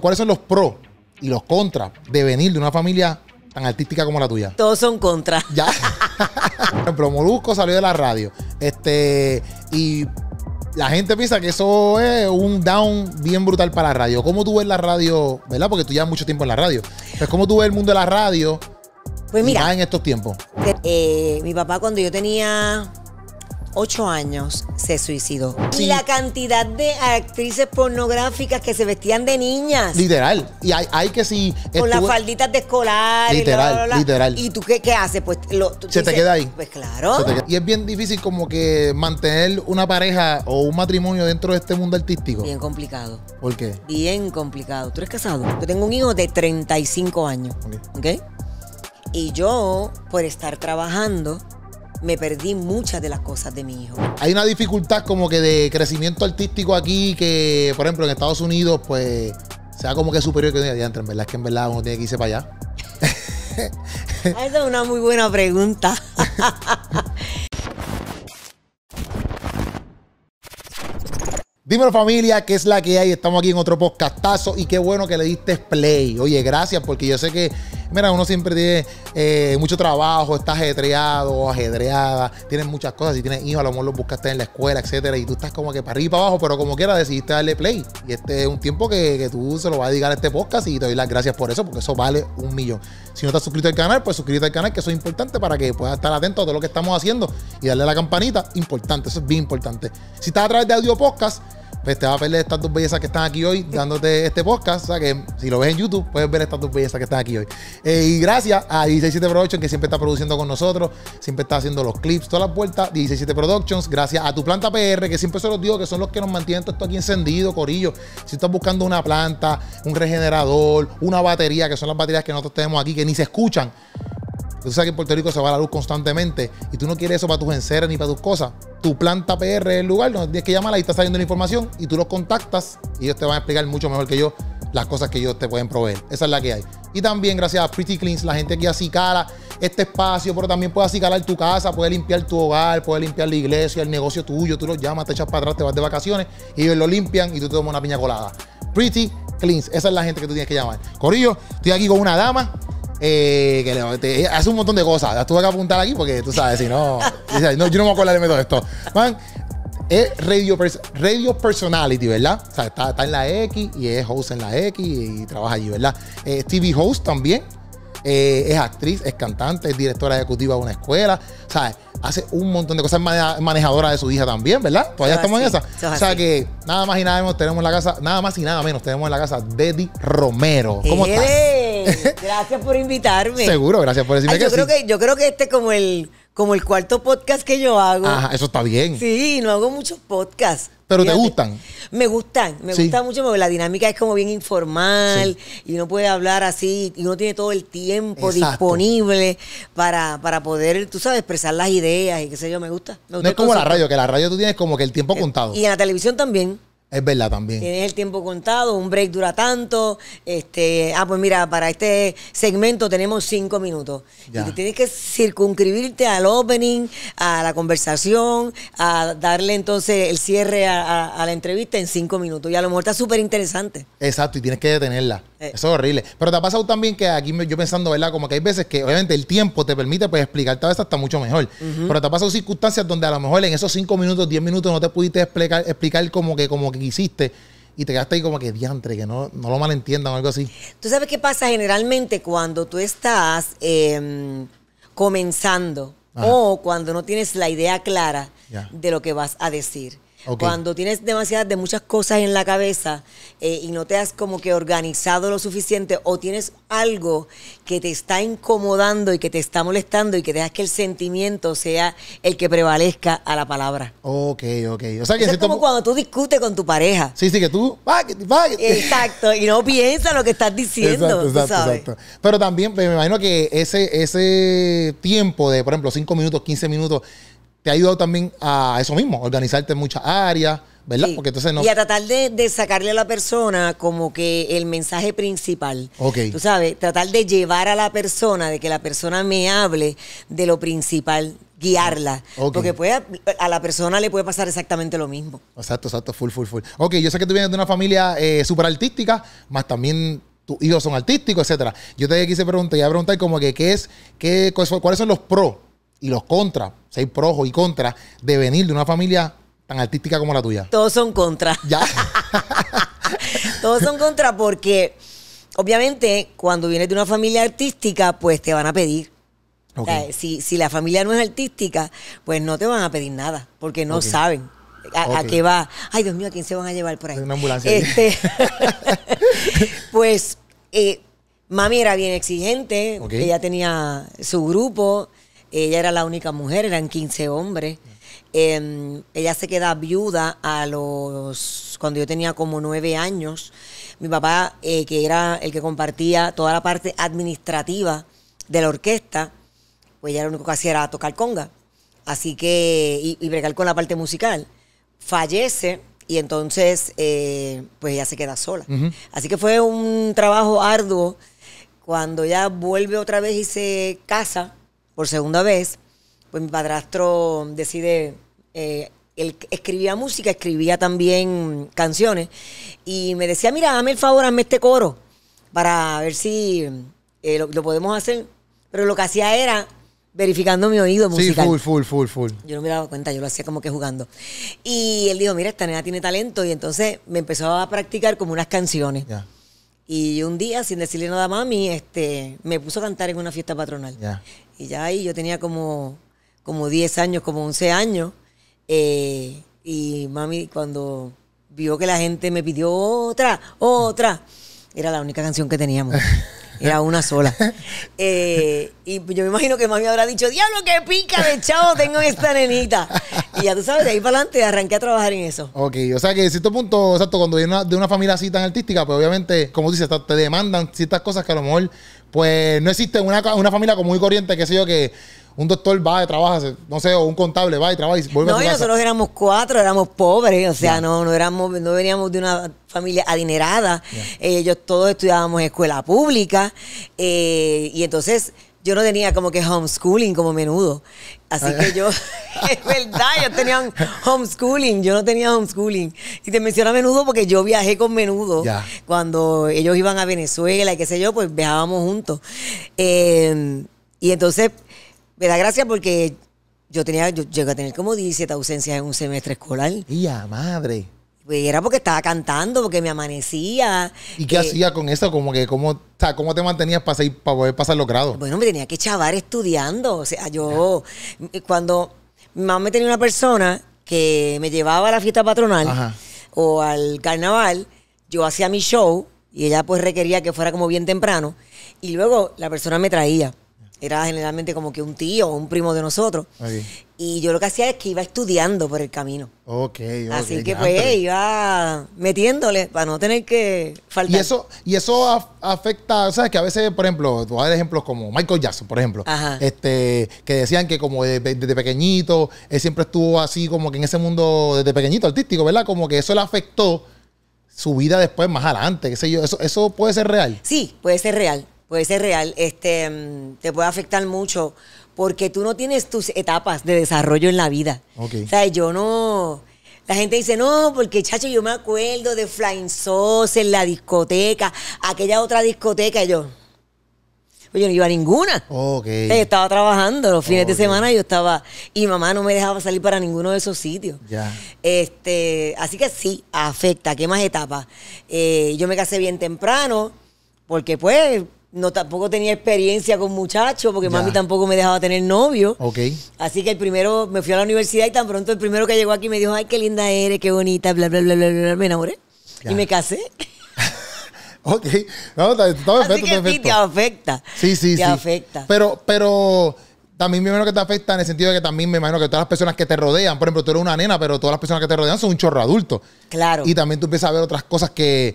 ¿Cuáles son los pros y los contras de venir de una familia tan artística como la tuya? Todos son contras. Ya. Por ejemplo, Molusco salió de la radio. Este. Y la gente piensa que eso es un down bien brutal para la radio. ¿Cómo tú ves la radio? ¿Verdad? Porque tú llevas mucho tiempo en la radio. Entonces, pues, ¿cómo tú ves el mundo de la radio? Pues mira. en estos tiempos. Eh, mi papá, cuando yo tenía ocho años se suicidó. Y la cantidad de actrices pornográficas que se vestían de niñas. Literal. Y hay, que si. Con las falditas de escolar. Literal, y literal. ¿Y tú qué, qué haces? Pues se te queda ahí. Pues claro. Y es bien difícil como que mantener una pareja o un matrimonio dentro de este mundo artístico. Bien complicado. ¿Por qué? Bien complicado. ¿Tú eres casado? Yo tengo un hijo de 35 años. ¿Ok? Y yo, por estar trabajando, me perdí muchas de las cosas de mi hijo. Hay una dificultad como que de crecimiento artístico aquí que, por ejemplo, en Estados Unidos, pues, sea como que superior que un día en verdad es que en verdad uno tiene que irse para allá. Esa es una muy buena pregunta. Dímelo familia, ¿qué es la que hay? Estamos aquí en otro podcastazo y qué bueno que le diste play. Oye, gracias porque yo sé que Mira, uno siempre tiene eh, mucho trabajo, está ajetreado, ajedreada, tiene muchas cosas. Si tienes hijos, a lo mejor los buscaste en la escuela, etcétera, y tú estás como que para arriba y para abajo, pero como quiera decidiste darle play. Y este es un tiempo que, tú se lo vas a dedicar a este podcast y te doy las gracias por eso, porque eso vale un millón. Si no estás suscrito al canal, pues suscríbete al canal, que eso es importante para que puedas estar atento a todo lo que estamos haciendo y darle a la campanita, importante, eso es bien importante. Si estás a través de audio podcast, pues te va a perder estas dos bellezas que están aquí hoy dándote este podcast. O sea que si lo ves en YouTube, puedes ver estas dos bellezas que están aquí hoy. Eh, y gracias a 167 Productions, que siempre está produciendo con nosotros, siempre está haciendo los clips, todas las vueltas. 17 Productions, gracias a tu planta PR, que siempre se los digo que son los que nos mantienen todo esto aquí encendido, Corillo. Si estás buscando una planta, un regenerador, una batería, que son las baterías que nosotros tenemos aquí, que ni se escuchan Tú sabes que en Puerto Rico se va la luz constantemente y tú no quieres eso para tus enceras ni para tus cosas. Tu planta PR es el lugar donde tienes que llamar, ahí está saliendo la información y tú los contactas y ellos te van a explicar mucho mejor que yo las cosas que ellos te pueden proveer. Esa es la que hay. Y también gracias a Pretty Cleans, la gente que acicala este espacio, pero también puede acicalar tu casa, puede limpiar tu hogar, puede limpiar la iglesia, el negocio tuyo. Tú los llamas, te echas para atrás, te vas de vacaciones y ellos lo limpian y tú te tomas una piña colada. Pretty Cleans, esa es la gente que tú tienes que llamar. Corillo, estoy aquí con una dama eh, que le, eh, hace un montón de cosas. tuve que apuntar aquí porque tú sabes, si no, no yo no me acuerdo de todo esto. es radio, radio personality, ¿verdad? O sea, está, en la X y es host en la X y, trabaja allí, ¿verdad? es eh, TV host también. es actriz, es cantante, es directora ejecutiva de una escuela. O hace un montón de cosas. Es manejadora de su hija también, ¿verdad? Todavía estamos en esa. o sea que nada más y nada menos tenemos en la casa, nada más y nada menos tenemos en la casa Deddy Romero. ¿Cómo estás? gracias por invitarme. Seguro, gracias por decirme que yo creo que Yo creo que este es como el, como el cuarto podcast que yo hago. eso está bien. Sí, no hago muchos podcasts. Pero te gustan. Me gustan, me gusta mucho porque la dinámica es como bien informal y uno puede hablar así y uno tiene todo el tiempo disponible para, para poder, tú sabes, expresar las ideas y qué sé yo, me gusta. Me gusta no es como la radio, que la radio tú tienes como que el tiempo eh, contado. Y en la televisión también. Es verdad también. Tienes el tiempo contado, un break dura tanto. Este, ah, pues mira, para este segmento tenemos cinco minutos. Y tienes que circunscribirte al opening, a la conversación, a darle entonces el cierre a, a la entrevista en cinco minutos. Y a lo mejor está súper interesante. Exacto, y tienes que detenerla. Eh, Eso es horrible. Pero te ha pasado también que aquí yo pensando, ¿verdad? Como que hay veces que obviamente el tiempo te permite pues explicar, a veces hasta mucho mejor. Pero te ha pasado circunstancias donde a lo mejor en esos 5 minutos, 10 minutos no te pudiste explicar, explicar como que como que quisiste y te quedaste ahí como que diantre, que no, no lo malentiendan o algo así. Tú sabes qué pasa generalmente cuando tú estás em, comenzando o cuando no tienes la idea clara de lo que vas a decir. Cuando tienes demasiadas de muchas cosas en la cabeza eh, y no te has como que organizado lo suficiente o tienes algo que te está incomodando y que te está molestando y que dejas que el sentimiento sea el que prevalezca a la palabra. Ok, ok. O sea es como cuando tú discutes con tu pareja. Sí, sí, que tú... Exacto, y no piensas lo que estás diciendo. Exacto, exacto, Pero también pues, me imagino que ese, ese tiempo de, por ejemplo, 5 minutos, 15 minutos te ha ayudado también a eso mismo, organizarte en muchas áreas, ¿verdad? Porque entonces no... Y a tratar de, sacarle a la persona como que el mensaje principal. Ok. Tú sabes, tratar de llevar a la persona, de que la persona me hable de lo principal, guiarla. Ah, Porque a la persona le puede pasar exactamente lo mismo. Exacto, exacto, full, full, full. Ok, yo sé que tú vienes de una familia eh, súper artística, más también tus hijos son artísticos, etcétera. Yo te quise preguntar, ya preguntar como que qué es, qué, cuáles son los pros y los contras, seis projos y contras, de venir de una familia tan artística como la tuya? Todos son contras. Ya. Todos son contras porque, obviamente, cuando vienes de una familia artística, pues te van a pedir. si, la familia no es artística, pues no te van a pedir nada, porque no saben. A, qué va? Ay, Dios mío, ¿a quién se van a llevar por ahí? Una ambulancia. Este, pues eh, mami era bien exigente, ella tenía su grupo, ella era la única mujer, eran 15 hombres. Em, ella se queda viuda a los cuando yo tenía como nueve años. Mi papá, eh, que era el que compartía toda la parte administrativa de la orquesta, pues ella lo único que hacía era tocar conga. Así que, y, y bregar con la parte musical. Fallece y entonces, eh, pues ella se queda sola. Así que fue un trabajo arduo. Cuando ella vuelve otra vez y se casa, por segunda vez, pues mi padrastro decide, eh, él escribía música, escribía también canciones, y me decía, mira, dame el favor, hazme este coro, para ver si eh, lo, podemos hacer. Pero lo que hacía era verificando mi oído musical. Sí, full, full, full, full. Yo no me daba cuenta, yo lo hacía como que jugando. Y él dijo, mira, esta nena tiene talento, y entonces me empezó a practicar como unas canciones. Y un día, sin decirle nada a mami, este, me puso a cantar en una fiesta patronal. Y ya ahí yo tenía como, como 10 años, como 11 años. Eh, y mami, cuando vio que la gente me pidió otra, otra, era la única canción que teníamos. Era una sola. Eh, y yo me imagino que mami habrá dicho, diablo, qué pica de chavo tengo esta nenita. Y ya tú sabes, de ahí para adelante arranqué a trabajar en eso. Ok, o sea que en cierto punto, exacto, cuando viene de una familia así tan artística, pues obviamente, como dices, te demandan ciertas cosas que a lo mejor, pues no existe una, una familia como muy corriente, qué sé yo, que un doctor va y trabaja, no sé, o un contable va y trabaja y vuelve a No, casa. nosotros éramos cuatro, éramos pobres, o sea, no, no éramos, no veníamos de una familia adinerada. Ellos todos estudiábamos escuela pública. Eh, y entonces yo no tenía como que homeschooling como menudo. Así que yo, es verdad, yo tenía homeschooling, yo no tenía homeschooling. Y te menciono a menudo porque yo viajé con menudo. Cuando ellos iban a Venezuela y qué sé yo, pues viajábamos juntos. Eh, y entonces me da gracia porque yo tenía, yo llegué a tener como 17 ausencias en un semestre escolar. ¡Ya, madre! Pues era porque estaba cantando, porque me amanecía. ¿Y qué hacía con eso? Como que, ¿cómo, te mantenías para, poder pasar los grados? Bueno, me tenía que chavar estudiando. O sea, yo, cuando mi mamá me tenía una persona que me llevaba a la fiesta patronal o al carnaval, yo hacía mi show y ella pues requería que fuera como bien temprano. Y luego la persona me traía. Era generalmente como que un tío o un primo de nosotros. Y yo lo que hacía es que iba estudiando por el camino. Ok, Así que pues iba metiéndole para no tener que faltar. Y eso, y eso afecta, ¿sabes? Que a veces, por ejemplo, tú vas a ejemplos como Michael Jackson, por ejemplo. Este, que decían que como desde, pequeñito, él siempre estuvo así como que en ese mundo desde pequeñito artístico, ¿verdad? Como que eso le afectó su vida después más adelante, qué sé yo, eso, eso puede ser real. Sí, puede ser real puede ser real, este, mm, te puede afectar mucho porque tú no tienes tus etapas de desarrollo en la vida. O sea, yo no... La gente dice, no, porque chacho, yo me acuerdo de Flying Sauce en la discoteca, aquella otra discoteca, y yo. Pues yo no iba a ninguna. yo estaba trabajando los fines de semana, yo estaba. Y mamá no me dejaba salir para ninguno de esos sitios. Ya. Este, así que sí, afecta. ¿Qué más etapas? Eh, yo me casé bien temprano, porque pues no tampoco tenía experiencia con muchachos, porque mami tampoco me dejaba tener novio. Ok. Así que el primero, me fui a la universidad y tan pronto el primero que llegó aquí me dijo, ay, qué linda eres, qué bonita, bla, bla, bla, bla, bla, me enamoré. Y me casé. ok. No, todo está afecta. Así que te afecta. Sí, sí, sí. Te afecta. Pero, pero también me imagino que te afecta en el sentido de que también me imagino que todas las personas que te rodean, por ejemplo, tú eres una nena, pero todas las personas que te rodean son un chorro adulto. Claro. Y también tú empiezas a ver otras cosas que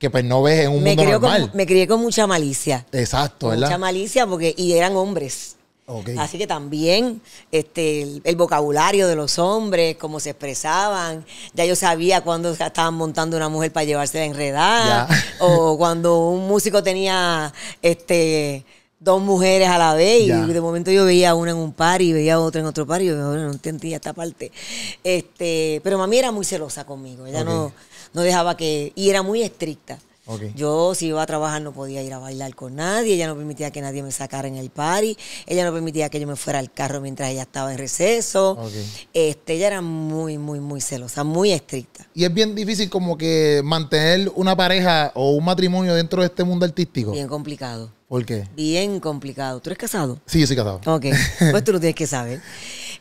que pues no ves en un me mundo normal. me crié con mucha malicia. Exacto, ¿verdad? Mucha malicia porque, y eran hombres. Así que también este, el, vocabulario de los hombres, cómo se expresaban. Ya yo sabía cuando estaban montando una mujer para llevarse enredada. enredar. o cuando un músico tenía este, dos mujeres a la vez. Y de momento yo veía una en un par y veía otra en otro par. Y yo no entendía esta parte. Este, pero mami era muy celosa conmigo. Ella no no dejaba que... Y era muy estricta. Yo si iba a trabajar no podía ir a bailar con nadie, ella no permitía que nadie me sacara en el party, ella no permitía que yo me fuera al carro mientras ella estaba en receso. Este, ella era muy, muy, muy celosa, muy estricta. Y es bien difícil como que mantener una pareja o un matrimonio dentro de este mundo artístico. Bien complicado. ¿Por qué? Bien complicado. ¿Tú eres casado? Sí, yo soy casado. Ok, pues tú lo tienes que saber.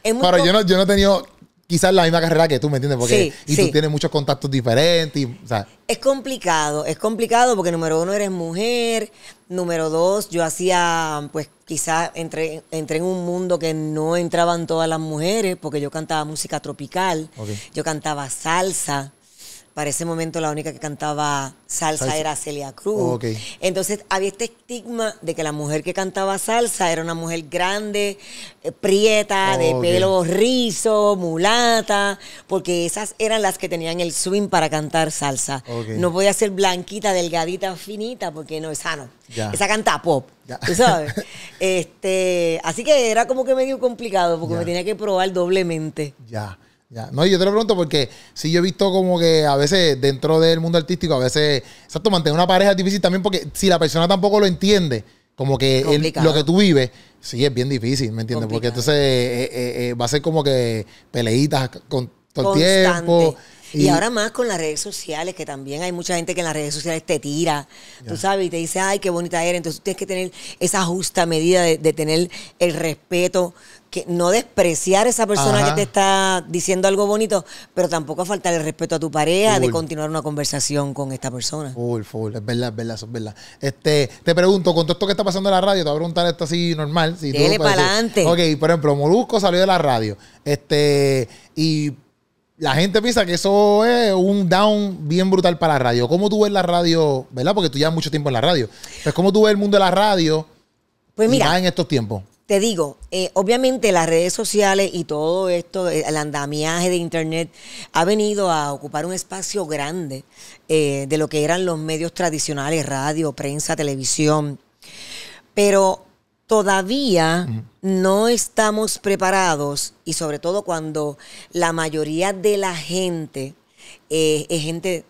Pero yo no, yo no he tenido quizás la misma carrera que tú, ¿me entiendes? Porque, y tú tienes muchos contactos diferentes. Es complicado, es complicado porque número uno eres mujer, número dos yo hacía, pues quizás entré, en un mundo que no entraban todas las mujeres porque yo cantaba música tropical, yo cantaba salsa. Para ese momento la única que cantaba salsa, era Celia Cruz. Entonces había este estigma de que la mujer que cantaba salsa era una mujer grande, eh, prieta, de pelo rizo, mulata, porque esas eran las que tenían el swing para cantar salsa. No podía ser blanquita, delgadita, finita, porque no, es sano. Esa canta pop. ¿Tú sabes? este, así que era como que medio complicado, porque me tenía que probar doblemente. Ya. No, yo te lo pregunto porque sí yo he visto como que a veces dentro del mundo artístico, a veces, exacto, mantener una pareja es difícil también porque si la persona tampoco lo entiende, como que lo que tú vives, sí es bien difícil, ¿me entiendes? Porque entonces eh, eh, eh, va a ser como que peleitas con todo el tiempo. Y, ahora más con las redes sociales, que también hay mucha gente que en las redes sociales te tira, tú sabes, y te dice, ay, qué bonita eres. Entonces tú tienes que tener esa justa medida de, tener el respeto, que no despreciar a esa persona que te está diciendo algo bonito, pero tampoco faltar el respeto a tu pareja de continuar una conversación con esta persona. Full, full, es verdad, es verdad, es verdad. Este, te pregunto, con todo esto que está pasando en la radio, te voy a preguntar esto así normal. Si para adelante. Ok, por ejemplo, Molusco salió de la radio. Este, y la gente piensa que eso es un down bien brutal para la radio. ¿Cómo tú ves la radio, verdad? Porque tú llevas mucho tiempo en la radio. Pues, ¿cómo tú ves el mundo de la radio pues mira, en estos tiempos? Te digo, eh, obviamente las redes sociales y todo esto, eh, el andamiaje de Internet, ha venido a ocupar un espacio grande eh, de lo que eran los medios tradicionales, radio, prensa, televisión. Pero todavía no estamos preparados y sobre todo cuando la mayoría de la gente eh, es gente,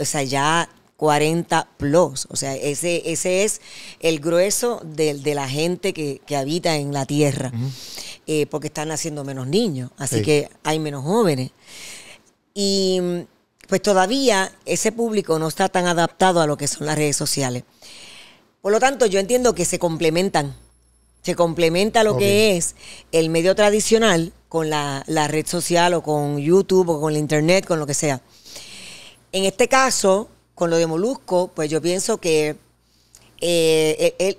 o sea, ya 40 plus, o sea, ese, ese es el grueso de, la gente que, habita en la tierra, eh, porque están naciendo menos niños, así que hay menos jóvenes. Y pues todavía ese público no está tan adaptado a lo que son las redes sociales. Por lo tanto, yo entiendo que se complementan. Se complementa lo que es el medio tradicional con la, red social o con YouTube o con el internet, con lo que sea. En este caso, con lo de Molusco, pues yo pienso que eh, e, él,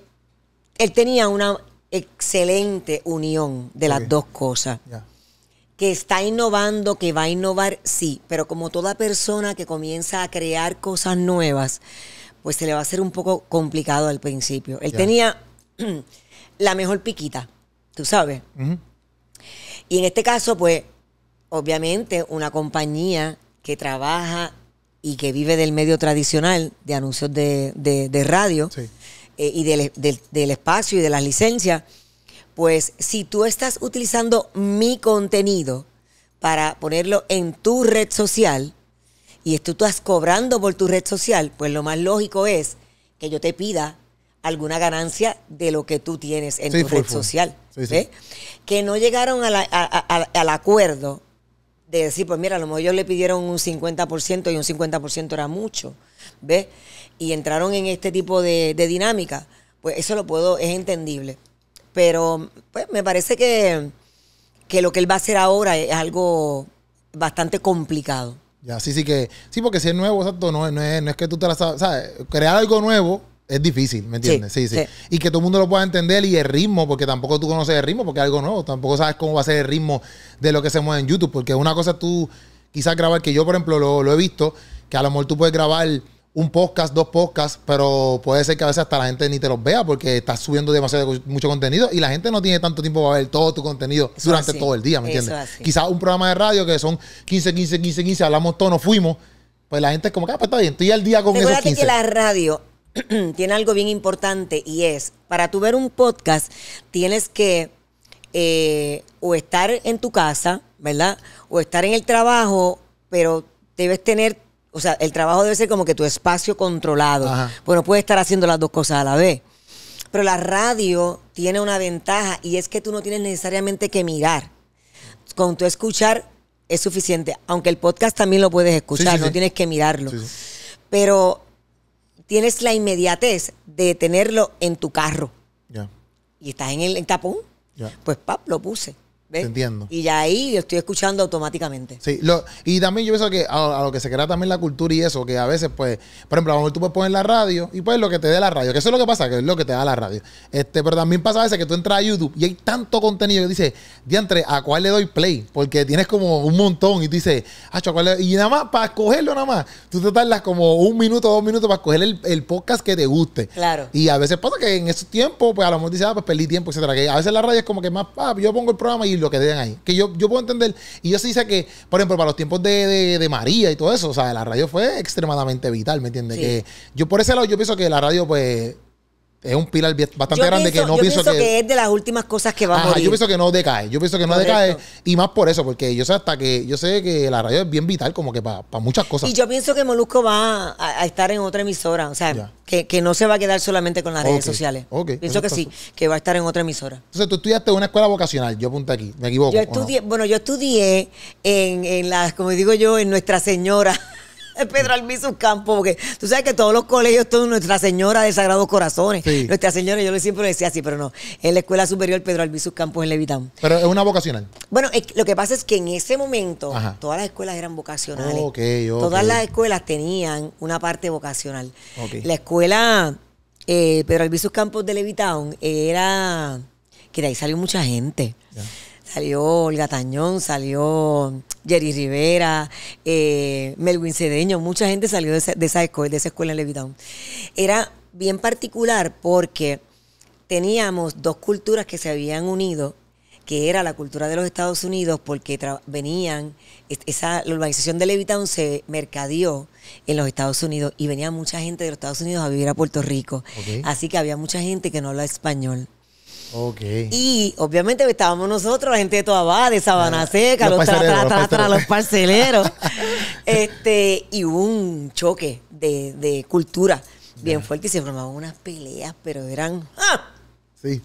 él, tenía una excelente unión de las dos cosas. Que está innovando, que va a innovar, sí, pero como toda persona que comienza a crear cosas nuevas, pues se le va a hacer un poco complicado al principio. Él tenía la mejor piquita, tú sabes. Y en este caso, pues, obviamente, una compañía que trabaja y que vive del medio tradicional de anuncios de, radio eh, y del, del, espacio y de las licencias, pues si tú estás utilizando mi contenido para ponerlo en tu red social y tú estás cobrando por tu red social, pues lo más lógico es que yo te pida alguna ganancia de lo que tú tienes en tu red social. ¿ves? Que no llegaron al acuerdo de decir, pues mira, a lo mejor ellos le pidieron un 50% y un 50% era mucho, ¿ves? Y entraron en este tipo de, dinámica. Pues eso lo puedo, es entendible. Pero pues me parece que, lo que él va a hacer ahora es algo bastante complicado. Ya, sí, sí que, sí, porque si es nuevo, exacto, no, es, no es que tú te la sabes, sea, Crear algo nuevo es difícil, ¿me entiendes? Sí sí, Y que todo el mundo lo pueda entender y el ritmo, porque tampoco tú conoces el ritmo, porque es algo nuevo. Tampoco sabes cómo va a ser el ritmo de lo que se mueve en YouTube. Porque una cosa tú, quizás grabar, que yo, por ejemplo, lo, he visto, que a lo mejor tú puedes grabar un podcast, dos podcasts, pero puede ser que a veces hasta la gente ni te los vea porque estás subiendo demasiado mucho contenido y la gente no tiene tanto tiempo para ver todo tu contenido durante todo el día, ¿me entiendes? Quizás un programa de radio que son 15, 15, 15, 15, hablamos todos, nos fuimos, pues la gente es como, ah, pues está bien, estoy al día con esos que la radio tiene algo bien importante y es, para tu ver un podcast, tienes que eh, o estar en tu casa, ¿verdad? O estar en el trabajo, pero debes tener, o sea, el trabajo debe ser como que tu espacio controlado. Bueno, puedes estar haciendo las dos cosas a la vez. Pero la radio tiene una ventaja y es que tú no tienes necesariamente que mirar. Con tu escuchar es suficiente, aunque el podcast también lo puedes escuchar, no tienes que mirarlo. Pero tienes la inmediatez de tenerlo en tu carro. Y estás en el tapón. Pues, pap, lo puse entiendo. Y ya ahí yo estoy escuchando automáticamente. Sí, y también yo pienso que a, lo que se crea también la cultura y eso, que a veces, pues, por ejemplo, a lo mejor tú puedes poner la radio y pues lo que te dé la radio, que eso es lo que pasa, que es lo que te da la radio. Este, pero también pasa a veces que tú entras a YouTube y hay tanto contenido que dices, diantre, ¿a cuál le doy play? Porque tienes como un montón y tú dices, ah, Y nada más, para escogerlo nada más, tú te tardas como un minuto, dos minutos para escoger el, podcast que te guste. Claro. Y a veces pasa que en esos tiempos, pues a lo mejor dices, ah, pues perdí tiempo, etcétera. Que a veces la radio es como que más, ah, yo pongo el programa y lo que den ahí. Que yo, yo puedo entender. Y yo sí sé que, por ejemplo, para los tiempos de, de, María y todo eso, o sea, la radio fue extremadamente vital, ¿me entiendes? Que yo por ese lado yo pienso que la radio, pues, es un pilar bastante grande que no pienso, que no yo pienso, que, es de las últimas cosas que va a morir. Yo pienso que no decae, yo pienso que no decae y más por eso, porque yo sé hasta que yo sé que la radio es bien vital como que para muchas cosas. Y yo pienso que Molusco va a, estar en otra emisora, o sea, que, no se va a quedar solamente con las redes sociales. Pienso que sí, que va a estar en otra emisora. Entonces tú estudiaste en una escuela vocacional, yo apunté aquí, me equivoco. Yo estudié, bueno, yo estudié en, en las, como digo yo, en Nuestra Señora. El Pedro Alviso Campos, porque tú sabes que todos los colegios, son Nuestra Señora de Sagrados Corazones, Nuestra Señora, yo siempre lo decía así, pero no, en la Escuela Superior Pedro Alviso Campos en Levitán. Pero es una vocacional. Bueno, lo que pasa es que en ese momento todas las escuelas eran vocacionales. Todas las escuelas tenían una parte vocacional. La escuela eh, Pedro Albizu Campos de Levitown era que de ahí salió mucha gente. Salió Olga Tañón, salió Jerry Rivera, eh, Melwin Cedeño, mucha gente salió de esa, escuela, de esa escuela en Levitown. Era bien particular porque teníamos dos culturas que se habían unido que era la cultura de los Estados Unidos, porque venían, esa, la urbanización de Levittown se mercadeó en los Estados Unidos y venía mucha gente de los Estados Unidos a vivir a Puerto Rico. Así que había mucha gente que no habla español. Y obviamente estábamos nosotros, la gente de Toabá, de Sabana Seca, los, los, parceleros, los este, y hubo un choque de, cultura bien fuerte y se formaban unas peleas, pero eran. ¡ah! Sí.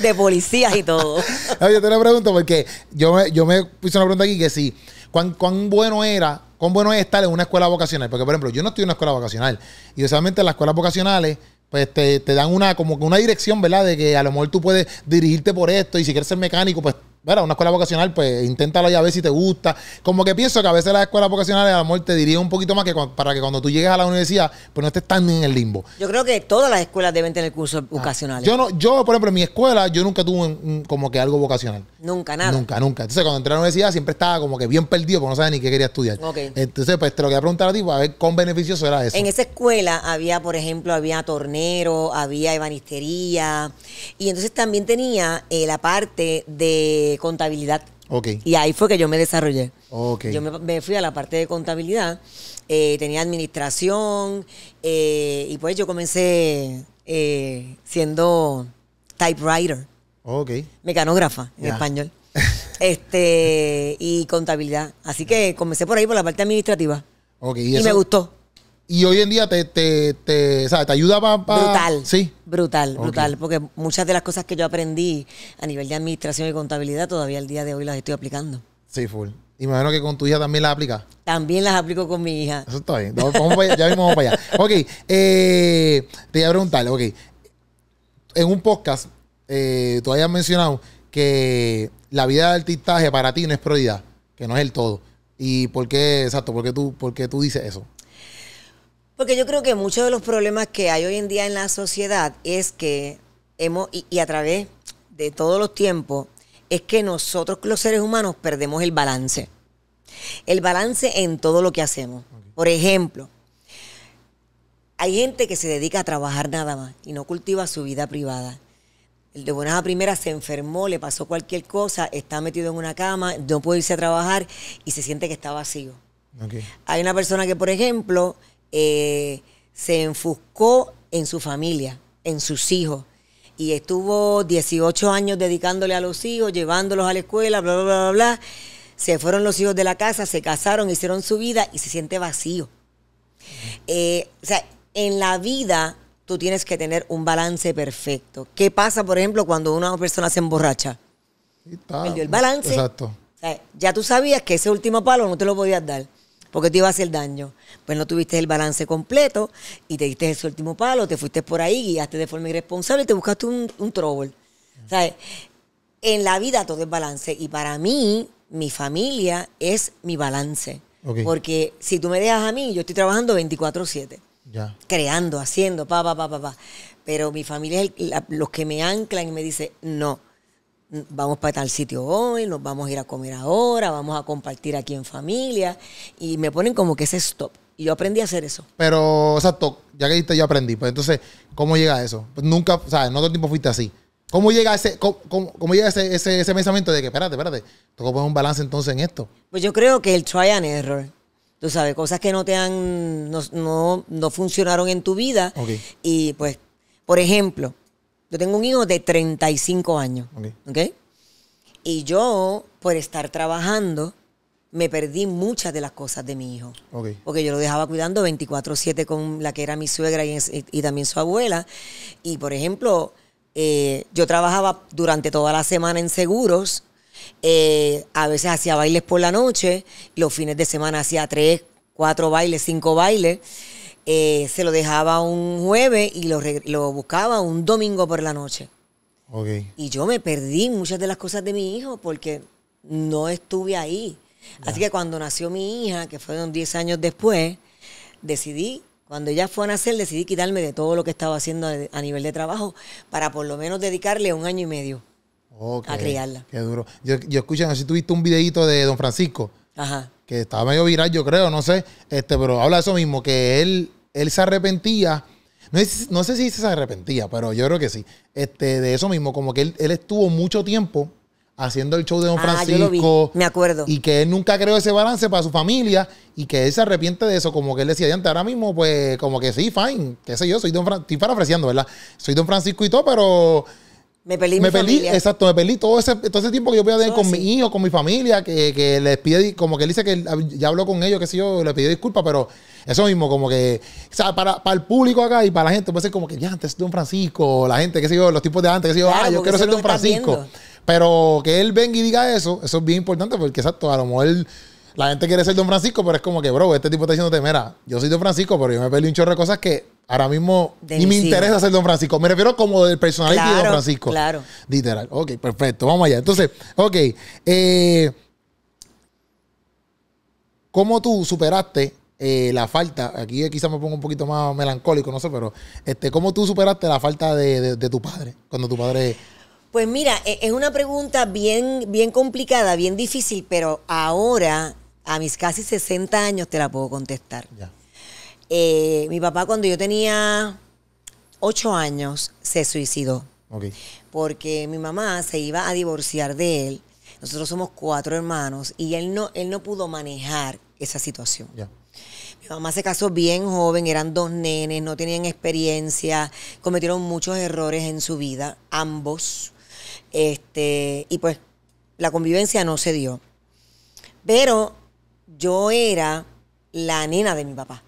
De policías y todo. yo te lo pregunto porque yo me, yo me puse una pregunta aquí que si, ¿Cuán, cuán bueno era, cuán bueno es estar en una escuela vocacional? Porque, por ejemplo, yo no estoy en una escuela vocacional. Y usualmente las escuelas vocacionales pues te, te dan una como que una dirección, ¿verdad? De que a lo mejor tú puedes dirigirte por esto y si quieres ser mecánico, pues bueno, una escuela vocacional, pues inténtalo ya a ver si te gusta. Como que pienso que a veces las escuelas vocacionales, a lo mejor te diría un poquito más que para que cuando tú llegues a la universidad, pues no estés tan en el limbo. Yo creo que todas las escuelas deben tener cursos ah, vocacionales. Yo no, yo, por ejemplo, en mi escuela, yo nunca tuve como que algo vocacional. Nunca, nada. Nunca, nunca. Entonces, cuando entré a la universidad siempre estaba como que bien perdido, porque no sabía ni qué quería estudiar. Entonces, pues te lo a preguntar a ti, para ver cuán beneficioso era eso. En esa escuela había, por ejemplo, había tornero, había ebanistería, y entonces también tenía eh, la parte de contabilidad. Okay. Y ahí fue que yo me desarrollé. Okay. Yo me, fui a la parte de contabilidad, eh, tenía administración eh, y pues yo comencé eh, siendo typewriter. Okay. Mecanógrafa en español. este y contabilidad. Así que comencé por ahí por la parte administrativa. ¿y, me gustó. Y hoy en día te, te, ayuda para... Brutal. Sí. Brutal, brutal. Porque muchas de las cosas que yo aprendí a nivel de administración y contabilidad todavía al día de hoy las estoy aplicando. Sí, full. Imagino que con tu hija también las aplicas. También las aplico con mi hija. Eso está bien. vamos ya mismo vamos para allá. Ok. Eh, te voy a preguntar, ok. En un podcast, eh, tú habías mencionado que la vida de artistaje para ti no es prioridad, que no es el todo. ¿Y por qué, exacto, por qué tú, por qué tú dices eso? Porque yo creo que muchos de los problemas que hay hoy en día en la sociedad es que hemos, y, a través de todos los tiempos, es que nosotros los seres humanos perdemos el balance. El balance en todo lo que hacemos. Por ejemplo, hay gente que se dedica a trabajar nada más y no cultiva su vida privada. El de buenas a primeras se enfermó, le pasó cualquier cosa, está metido en una cama, no puede irse a trabajar y se siente que está vacío. Hay una persona que, por ejemplo, eh, se enfuscó en su familia, en sus hijos. Y estuvo 18 años dedicándole a los hijos, llevándolos a la escuela, bla, bla, bla, bla. Se fueron los hijos de la casa, se casaron, hicieron su vida y se siente vacío. Eh, o sea, en la vida tú tienes que tener un balance perfecto. ¿Qué pasa, por ejemplo, cuando una persona se emborracha? Perdió el balance. ya tú sabías que ese último palo no te lo podías dar porque te iba a hacer daño. Pues no tuviste el balance completo y te diste ese último palo, te fuiste por ahí, guiaste de forma irresponsable y te buscaste un, un ¿Sabes? En la vida todo es balance y para mí, mi familia es mi balance. Porque si tú me dejas a mí, yo estoy trabajando 24-7. Creando, haciendo, pa, pa, pa, pa, pa. Pero mi familia es los que me anclan y me dicen, no, vamos para tal sitio hoy, nos vamos a ir a comer ahora, vamos a compartir aquí en familia. Y me ponen como que ese stop. Y yo aprendí a hacer eso. Pero, exacto, ya que dijiste, yo aprendí. Pues entonces, ¿cómo llega a eso? Pues nunca, o sea, en otro tiempo fuiste así. ¿Cómo llega ese, llega ese, pensamiento de que, espérate, espérate, tengo que poner un balance entonces en esto? Pues yo creo que el try and error, tú sabes, cosas que no te han, no, funcionaron en tu vida. Y pues, por ejemplo, yo tengo un hijo de 35 años. Y yo, por estar trabajando, me perdí muchas de las cosas de mi hijo. Porque yo lo dejaba cuidando 24-7 con la que era mi suegra y, también su abuela. Y, por ejemplo, eh, yo trabajaba durante toda la semana en seguros. Eh, a veces hacía bailes por la noche. Los fines de semana hacía tres, cuatro bailes, cinco bailes. Eh, se lo dejaba un jueves y lo, buscaba un domingo por la noche. Y yo me perdí muchas de las cosas de mi hijo porque no estuve ahí. Así que cuando nació mi hija, que fue unos 10 años después, decidí, cuando ella fue a nacer, decidí quitarme de todo lo que estaba haciendo a nivel de trabajo para por lo menos dedicarle un año y medio a criarla. Qué duro. Yo, yo escuchan, así tuviste un videito de Don Francisco. Que estaba medio viral, yo creo, no sé. Este, pero habla de eso mismo, que él él se arrepentía. No, no, sé si se arrepentía, pero yo creo que sí. Este, de eso mismo, como que él, estuvo mucho tiempo haciendo el show de Don ah, Francisco. Me acuerdo. Y que él nunca creó ese balance para su familia y que él se arrepiente de eso. Como que él decía, antes ahora mismo, pues, como que sí, fine, qué sé yo, soy Don Francisco. Estoy ¿verdad? Soy Don Francisco y todo, pero me pelí Exacto, me pelí todo ese, ese tiempo que yo podía tener con mi hijo, con mi familia, que, les pide, como que él dice que ya habló con ellos, que sé yo, le pidió disculpas, pero eso mismo, como que, o sea, para, para el público acá y para la gente, puede ser como que ya antes Don Francisco, la gente, que sé yo, los tipos de antes, que sé yo, ah, yo quiero ser Don Francisco. Pero que él venga y diga eso, eso es bien importante, porque exacto, a lo mejor la gente quiere ser Don Francisco, pero es como que, bro, este tipo está diciéndote, mira, yo soy Don Francisco, pero yo me perdí un chorro de cosas que Ahora mismo y me interesa ser Don Francisco. Me refiero como del personality de Don Francisco. Claro. Literal. Ok, perfecto. Vamos allá. Entonces, ok. Eh, ¿Cómo tú superaste eh, la falta? Aquí eh, quizás me pongo un poquito más melancólico, no sé, pero este, ¿cómo tú superaste la falta de, tu padre? Cuando tu padre. Pues mira, e, es una pregunta bien, bien complicada, bien difícil, pero ahora, a mis casi 60 años, te la puedo contestar. Ya. Eh, mi papá cuando yo tenía ocho años se suicidó. Porque mi mamá se iba a divorciar de él. Nosotros somos cuatro hermanos y él no, él no pudo manejar esa situación. Mi mamá se casó bien joven, eran dos nenes, no tenían experiencia, cometieron muchos errores en su vida, ambos. Este, y pues la convivencia no se dio. Pero yo era la nena de mi papá.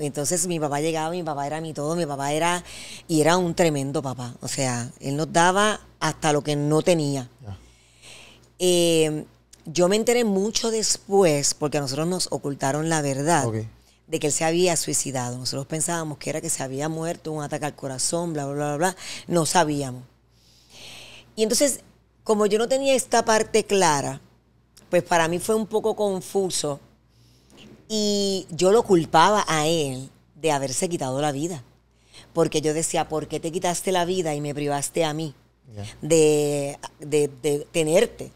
Entonces mi papá llegaba, mi papá era mi todo, mi papá era, y era un tremendo papá. O sea, él nos daba hasta lo que no tenía. Eh, yo me enteré mucho después, porque a nosotros nos ocultaron la verdad. de que él se había suicidado. Nosotros pensábamos que era que se había muerto, un ataque al corazón, bla, bla, bla, bla. No sabíamos. Y entonces, como yo no tenía esta parte clara, pues para mí fue un poco confuso y yo lo culpaba a él de haberse quitado la vida. Porque yo decía, ¿por qué te quitaste la vida y me privaste a mí de, de, tenerte?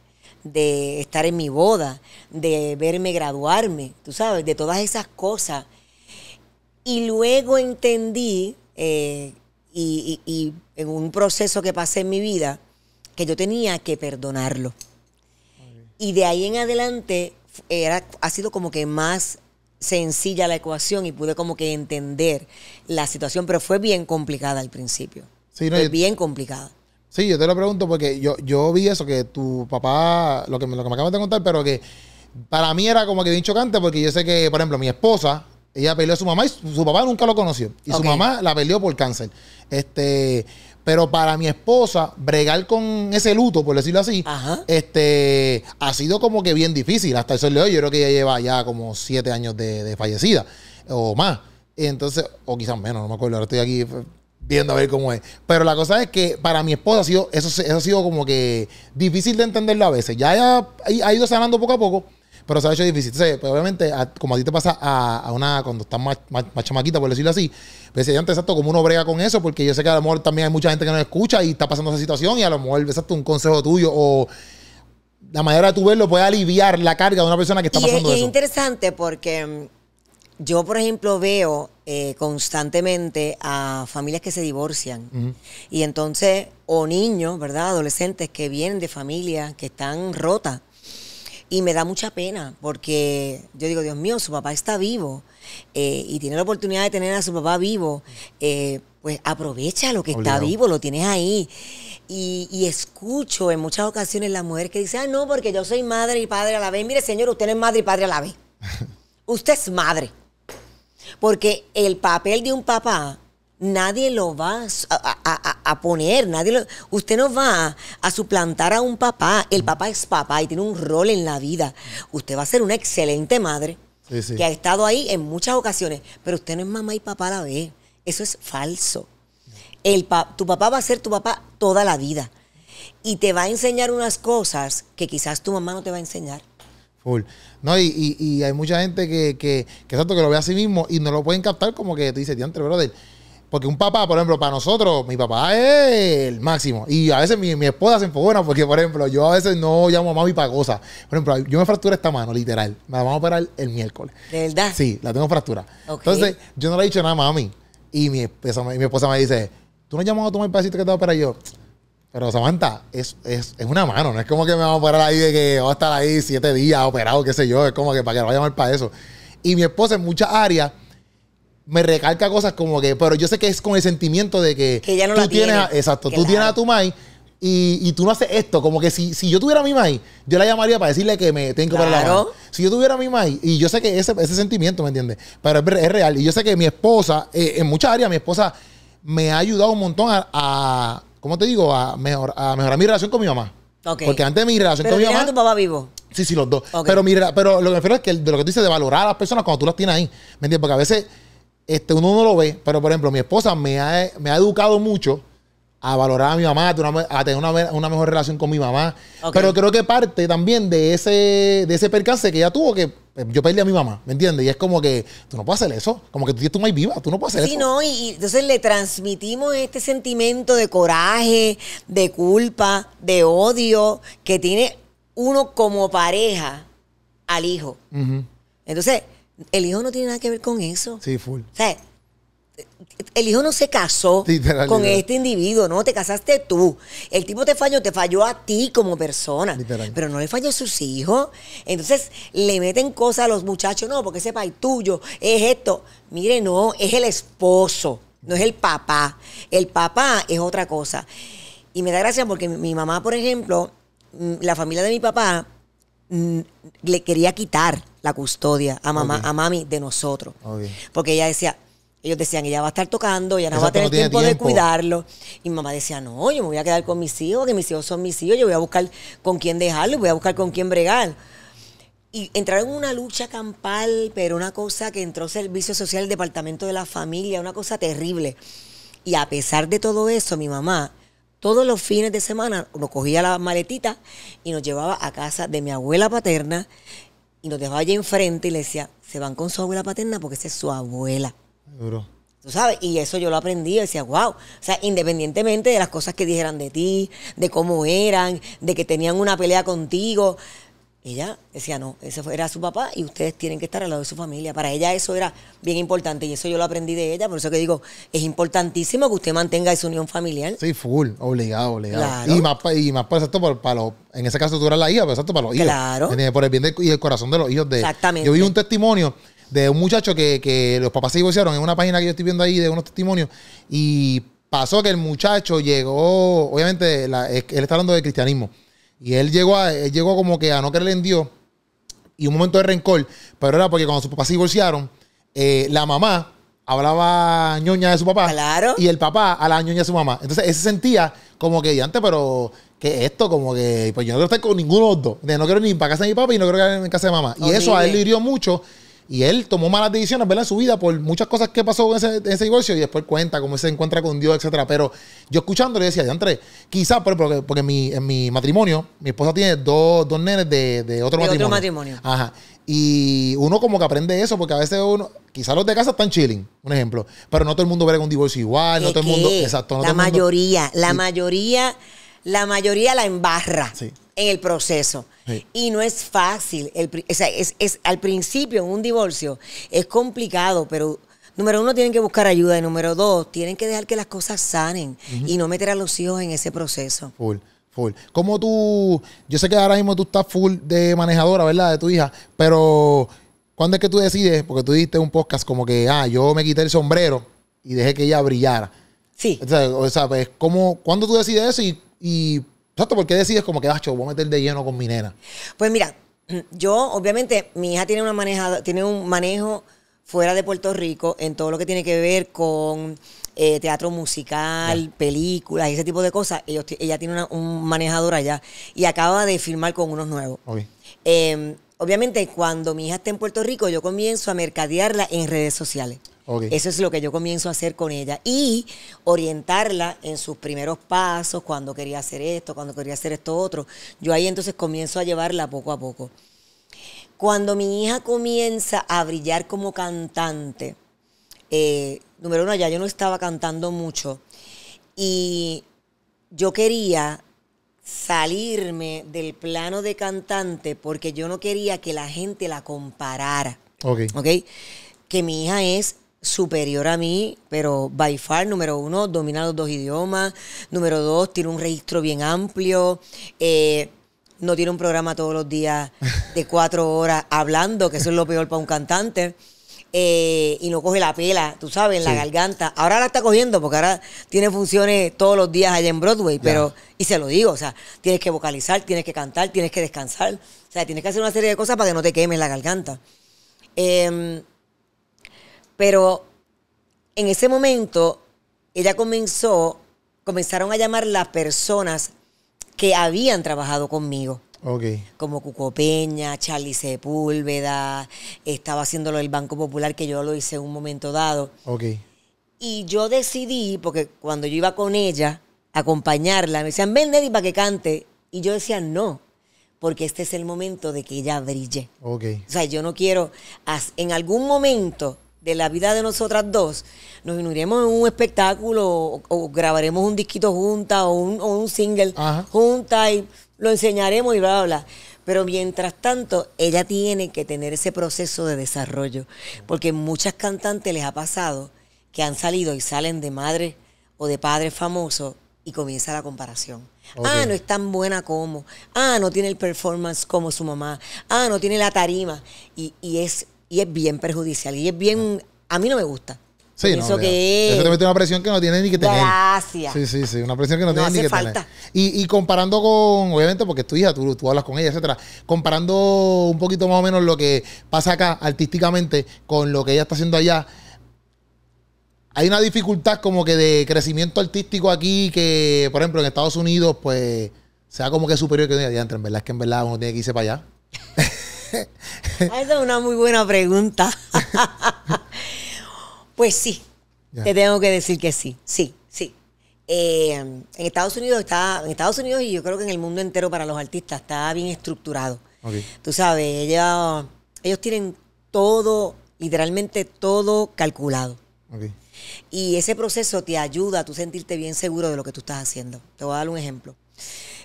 de estar en mi boda, de verme graduarme, tú sabes, de todas esas cosas. Y luego entendí, eh, y, en un proceso que pasé en mi vida, que yo tenía que perdonarlo. Y de ahí en adelante ha sido como que más sencilla la ecuación y pude como que entender la situación, pero fue bien complicada al principio. fue bien complicada. Sí, yo te lo pregunto porque yo, yo vi eso, que tu papá, lo que, lo me acabas de contar, pero que para mí era como que bien chocante porque yo sé que, por ejemplo, mi esposa, ella peleó a su mamá y su, papá nunca lo conoció. Y su mamá la peleó por cáncer. Este, pero para mi esposa, bregar con ese luto, por decirlo así, este ha sido como que bien difícil. Hasta el sol de hoy, yo creo que ella lleva ya como siete años de, fallecida o más. Entonces, o quizás menos, no me acuerdo. Ahora estoy aquí viendo a ver cómo es. Pero la cosa es que para mi esposa ha sido, eso, ha sido como que difícil de entenderlo a veces. Ya ha ido sanando poco a poco, pero se ha hecho difícil. Pues, obviamente, como a ti te pasa a, una, cuando estás más, chamaquita, por decirlo así, pues antes exacto, como uno brega con eso, porque yo sé que a lo mejor también hay mucha gente que no escucha y está pasando esa situación y a lo mejor, exacto, un consejo tuyo o la manera de tu verlo puede aliviar la carga de una persona que está pasando eso. Es interesante porque mm, yo, por ejemplo, veo eh, constantemente a familias que se divorcian. Y entonces, o niños, ¿verdad? Adolescentes que vienen de familias que están rotas. Y me da mucha pena porque yo digo, Dios mío, su papá está vivo eh, y tiene la oportunidad de tener a su papá vivo, eh, pues aprovecha lo que está vivo, lo tienes ahí. Y, escucho en muchas ocasiones la mujer que dice, ah, no, porque yo soy madre y padre a la vez. Mire, señor, usted no es madre y padre a la vez. usted es madre. Porque el papel de un papá nadie lo va a, poner, nadie lo, usted no va a, suplantar a un papá, el papá es papá y tiene un rol en la vida. Usted va a ser una excelente madre, que ha estado ahí en muchas ocasiones, pero usted no es mamá y papá a la vez. Eso es falso. El tu papá va a ser tu papá toda la vida y te va a enseñar unas cosas que quizás tu mamá no te va a enseñar. Full. No, y, hay mucha gente que, que lo ve a sí mismo y no lo pueden captar como que te dices, diantre, brother porque un papá, por ejemplo, para nosotros, mi papá es el máximo. Y a veces mi, mi esposa se enfogona porque, por ejemplo, yo a veces no llamo a mami para cosas. Por ejemplo, yo me fracturé esta mano, literal. Me la vamos a operar el miércoles. ¿De verdad? Sí, la tengo fractura. Entonces, yo no le he dicho nada a mami. Y mi esposa, me dice, ¿tú no has llamado a tomar el que te va a operar? yo, pero Samantha, es, es, es, una mano, no es como que me van a operar ahí de que va a estar ahí siete días operado, qué sé yo, es como que para que va vaya llamar para eso. Y mi esposa en muchas áreas me recalca cosas como que, pero yo sé que es con el sentimiento de que, no tú la tienes, exacto, tú tienes a tu Mai y, tú no haces esto, como que si, si yo tuviera a mi Mai, yo la llamaría para decirle que me tengo que claro. la mano. Si yo tuviera a mi Mai, y yo sé que ese, sentimiento, ¿me entiendes? Pero es, real. Y yo sé que mi esposa, eh, en muchas áreas, mi esposa me ha ayudado un montón a, ¿cómo te digo? A, mejor, a mejorar mi relación con mi mamá. Porque antes de mi relación con mi mamá. tu papá vivo? Sí, sí, los dos. Pero, mira, pero lo que me refiero es que lo que tú dices de valorar a las personas cuando tú las tienes ahí. ¿Me entiendes? Porque a veces este, uno no lo ve, pero por ejemplo, mi esposa me ha, educado mucho a valorar a mi mamá, a tener una, mejor relación con mi mamá. Pero creo que parte también de ese, de ese percance que ella tuvo, que pues, yo perdí a mi mamá, ¿me entiendes? Y es como que tú no puedes hacer eso, como que tú, tú más viva, tú no puedes hacer eso. Sí, no, y, entonces le transmitimos este sentimiento de coraje, de culpa, de odio que tiene uno como pareja al hijo. Entonces, el hijo no tiene nada que ver con eso. Sí, full. O sea, el hijo no se casó con este individuo, no, te casaste tú. El tipo te falló, te falló a ti como persona, pero no le falló a sus hijos. Entonces le meten cosas a los muchachos, no, porque ese país tuyo es esto. Mire, no, es el esposo, no es el papá. El papá es otra cosa. Y me da gracia porque mi mamá, por ejemplo, mm, la familia de mi papá, le quería quitar la custodia a mamá, a mami de nosotros. Porque ella decía, ellos decían, ella va a estar tocando, ya no va a tener tiempo, de cuidarlo. Y mamá decía, no, yo me voy a quedar con mis hijos, que mis hijos son mis hijos, yo voy a buscar con quién dejarlo, voy a buscar con quién bregar. Y entraron en una lucha campal, pero una cosa que entró Servicio Social, el Departamento de la Familia, una cosa terrible. Y a pesar de todo eso, mi mamá todos los fines de semana nos cogía la maletita y nos llevaba a casa de mi abuela paterna y nos dejaba allí enfrente y le decía, se van con su abuela paterna porque esa es su abuela. Duro. Tú sabes, y eso yo lo aprendí, decía, wow, o sea, independientemente de las cosas que dijeran de ti, de cómo eran, de que tenían una pelea contigo, ella decía, no, ese era su papá y ustedes tienen que estar al lado de su familia. Para ella eso era bien importante y eso yo lo aprendí de ella, por eso que digo, es importantísimo que usted mantenga esa unión familiar. Sí, full, obligado, obligado. Y más, por exacto, en ese caso tú eras la hija, pero exacto, para los claro. Por el bien y el corazón de los hijos de... Exactamente. Yo vi un testimonio de un muchacho que, que los papás se divorciaron en una página que yo estoy viendo ahí de unos testimonios y pasó que el muchacho llegó, obviamente él está hablando de cristianismo y él llegó, a, él llegó como que a no creer en Dios y un momento de rencor, pero era porque cuando sus papás se divorciaron, eh, la mamá hablaba ñoña de su papá. Claro. Y el papá a la ñoña de su mamá. Entonces, él se sentía como que, antes, pero que esto, como que, pues yo no quiero estar con ninguno de los dos. No quiero ni ir para casa de mi papá y no quiero ir en casa de mamá. Y eso a él le hirió mucho y él tomó malas decisiones, ¿verdad? En su vida por muchas cosas que pasó en ese, divorcio y después cuenta cómo se encuentra con Dios, etcétera. Pero yo escuchándole decía, ya Andrés, quizás, porque, porque en, mi, mi matrimonio, mi esposa tiene dos, dos nenes de, de otro de matrimonio. otro matrimonio. Ajá. Y uno como que aprende eso, porque a veces uno, quizás los de casa están chilling, un ejemplo, pero no todo el mundo ve un divorcio igual, no todo el mundo, exacto. la mayoría, la mayoría, la mayoría la embarra. Sí en el proceso. Y no es fácil. o sea, es, al principio, en un divorcio, es complicado, pero número uno, tienen que buscar ayuda. Y número dos, tienen que dejar que las cosas sanen y no meter a los hijos en ese proceso. Full, full. Como tú, yo sé que ahora mismo tú estás full de manejadora, ¿verdad? De tu hija, pero ¿cuándo es que tú decides? Porque tú diste un podcast como que, ah, yo me quité el sombrero y dejé que ella brillara. Sí. O sea, o sea pues, ¿cómo, ¿cuándo tú decides eso y ¿por qué decides como que, Dacho, voy a meter de lleno con mi nena? Pues mira, yo, obviamente, mi hija tiene, tiene un manejo fuera de Puerto Rico en todo lo que tiene que ver con eh, teatro musical, películas películas, ese tipo de cosas. ella tiene un manejador allá y acaba de firmar con unos nuevos. Em, obviamente, cuando mi hija está en Puerto Rico, yo comienzo a mercadearla en redes sociales. Eso es lo que yo comienzo a hacer con ella y orientarla en sus primeros pasos, cuando quería hacer esto, cuando quería hacer esto otro. Yo ahí entonces comienzo a llevarla poco a poco. Cuando mi hija comienza a brillar como cantante, eh, número uno, ya yo no estaba cantando mucho y yo quería salirme del plano de cantante porque yo no quería que la gente la comparara. Ok. Ok. Que mi hija es superior a mí, pero by far, número uno, domina los dos idiomas, número dos, tiene un registro bien amplio, eh, no tiene un programa todos los días de cuatro horas hablando, que eso es lo peor para un cantante. Eh, y no coge la pela, tú sabes, en la garganta. Ahora la está cogiendo porque ahora tiene funciones todos los días allá en Broadway, pero, y se lo digo, o sea, tienes que vocalizar, tienes que cantar, tienes que descansar, o sea, tienes que hacer una serie de cosas para que no te quemes la garganta. Em, pero en ese momento, ella comenzó, comenzaron a llamar las personas que habían trabajado conmigo. Ok. Como Cuco Peña, Charlie Sepúlveda, estaba haciéndolo el Banco Popular, que yo lo hice en un momento dado. Ok. Y yo decidí, porque cuando yo iba con ella, a acompañarla, me decían, ven Nelly para que cante. Y yo decía, no, porque este es el momento de que ella brille. Ok. O sea, yo no quiero, en algún momento de la vida de nosotras dos, nos uniremos en un espectáculo o, grabaremos un disquito junta o un, single junta y lo enseñaremos y bla, bla, bla. Pero mientras tanto, ella tiene que tener ese proceso de desarrollo, porque muchas cantantes les ha pasado que han salido y salen de madre o de padre famoso y comienza la comparación. Ah, no es tan buena como. Ah, no tiene el performance como su mamá. Ah, no tiene la tarima. Y, y es y es bien perjudicial y es bien, a mí no me gusta. Sí, eso que eso te mete una presión que no tiene ni que tener. Gracias. Sí, sí, sí, una presión que no, tiene ni que tener. Y, y comparando con, obviamente, porque es tu hija, tú, tú hablas con ella, etcétera. Comparando un poquito más o menos lo que pasa acá artísticamente con lo que ella está haciendo allá. Hay una dificultad como que de crecimiento artístico aquí que, por ejemplo, en Estados Unidos, pues, sea como que superior que un día en verdad es que en verdad uno tiene que irse para allá. Esa es una muy buena pregunta. pues sí, te tengo que decir que sí, sí, sí. Eh, en Estados Unidos está, en Estados Unidos y yo creo que en el mundo entero para los artistas está bien estructurado. Tú sabes, ellos, tienen todo, literalmente todo calculado. Y ese proceso te ayuda a tú sentirte bien seguro de lo que tú estás haciendo. Te voy a dar un ejemplo.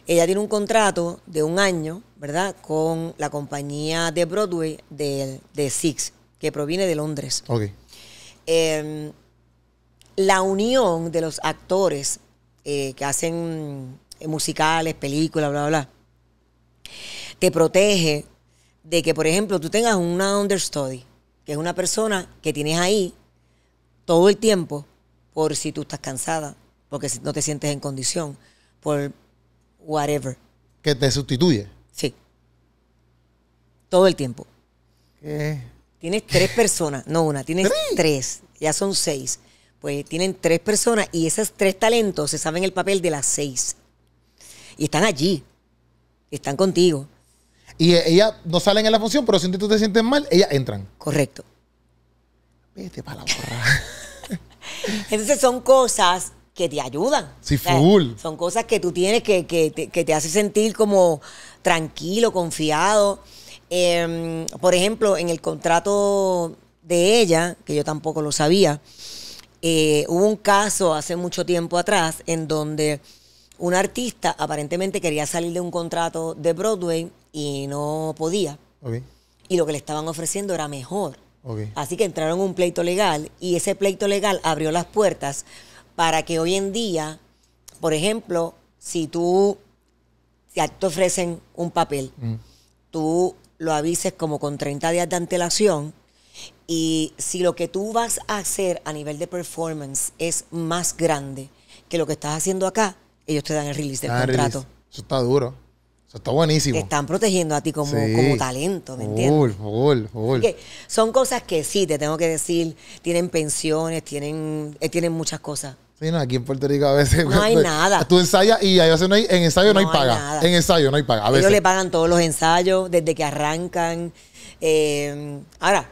Ella tiene un contrato de un año, ¿verdad? Con la compañía de Broadway de, de Six, que proviene de Londres. Ok. Em, la unión de los actores eh, que hacen eh, musicales, películas, bla, bla, bla, te protege de que, por ejemplo, tú tengas una understudy, que es una persona que tienes ahí todo el tiempo, por si tú estás cansada, porque no te sientes en condición, por whatever. ¿Que te sustituye? Sí. Todo el tiempo. ¿Qué? Tienes tres personas, no una, tienes ¿Tres? ya son seis. Pues tienen tres personas y esas tres talentos se saben el papel de las seis. Y están allí, están contigo. Y e, ellas no salen en la función, pero si tú te sientes mal, ellas entran. Correcto. Vete para la borra. Entonces son cosas que te ayudan. Sí, full. son cosas que tú tienes que, te hace sentir como tranquilo, confiado. Em, por ejemplo, en el contrato de ella, que yo tampoco lo sabía, eh, hubo un caso hace mucho tiempo atrás en donde un artista aparentemente quería salir de un contrato de Broadway y no podía. Y lo que le estaban ofreciendo era mejor. Así que entraron en un pleito legal y ese pleito legal abrió las puertas para que hoy en día, por ejemplo, si tú, te ofrecen un papel, mm. tú lo avises como con 30 días de antelación y si lo que tú vas a hacer a nivel de performance es más grande que lo que estás haciendo acá, ellos te dan el release del ah, contrato. Eso está duro. Eso está buenísimo. están protegiendo a ti como, talento, ¿me entiendes? Son cosas que sí, te tengo que decir, tienen pensiones, tienen, eh, tienen muchas cosas. Sí, no, aquí en Puerto Rico a veces. No hay pues, nada. Tú ensayas y a veces no hay, en ensayo no, hay paga. Nada. En ensayo no hay paga. A veces. Ellos le pagan todos los ensayos desde que arrancan. Em, ahora,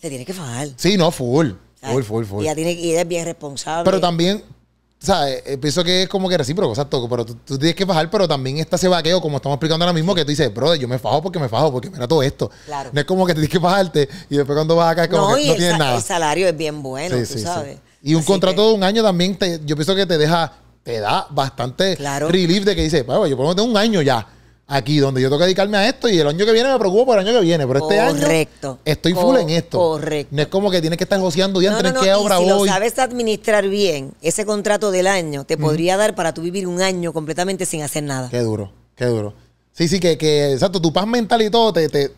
se tiene que fajar. Sí, no, full. Full, full, full. Y ella, tiene, y es bien responsable. Pero también, o sea, eh, eh, Pienso que es como que recíproco, exacto. Pero tú, tienes que fajar, pero también está ese vaqueo, como estamos explicando ahora mismo, que tú dices, brother, yo me fajo porque me fajo, porque mira todo esto. Claro. No es como que te tienes que bajarte y después cuando vas acá es como que no tienes nada. El salario es bien bueno, sí, tú sí, sabes. Sí. Y un contrato de un año también, te, yo pienso que te deja, te da bastante relief de que dices, bueno, yo pongo lo un año ya aquí donde yo tengo que dedicarme a esto y el año que viene me preocupo por el año que viene, pero este correcto, año estoy full en esto. Correcto. No es como que tienes que estar joseando día entre no, qué si lo sabes administrar bien, ese contrato del año te podría dar para tú vivir un año completamente sin hacer nada. Qué duro, qué duro. Sí, sí, que, que exacto, tu paz mental y todo te, te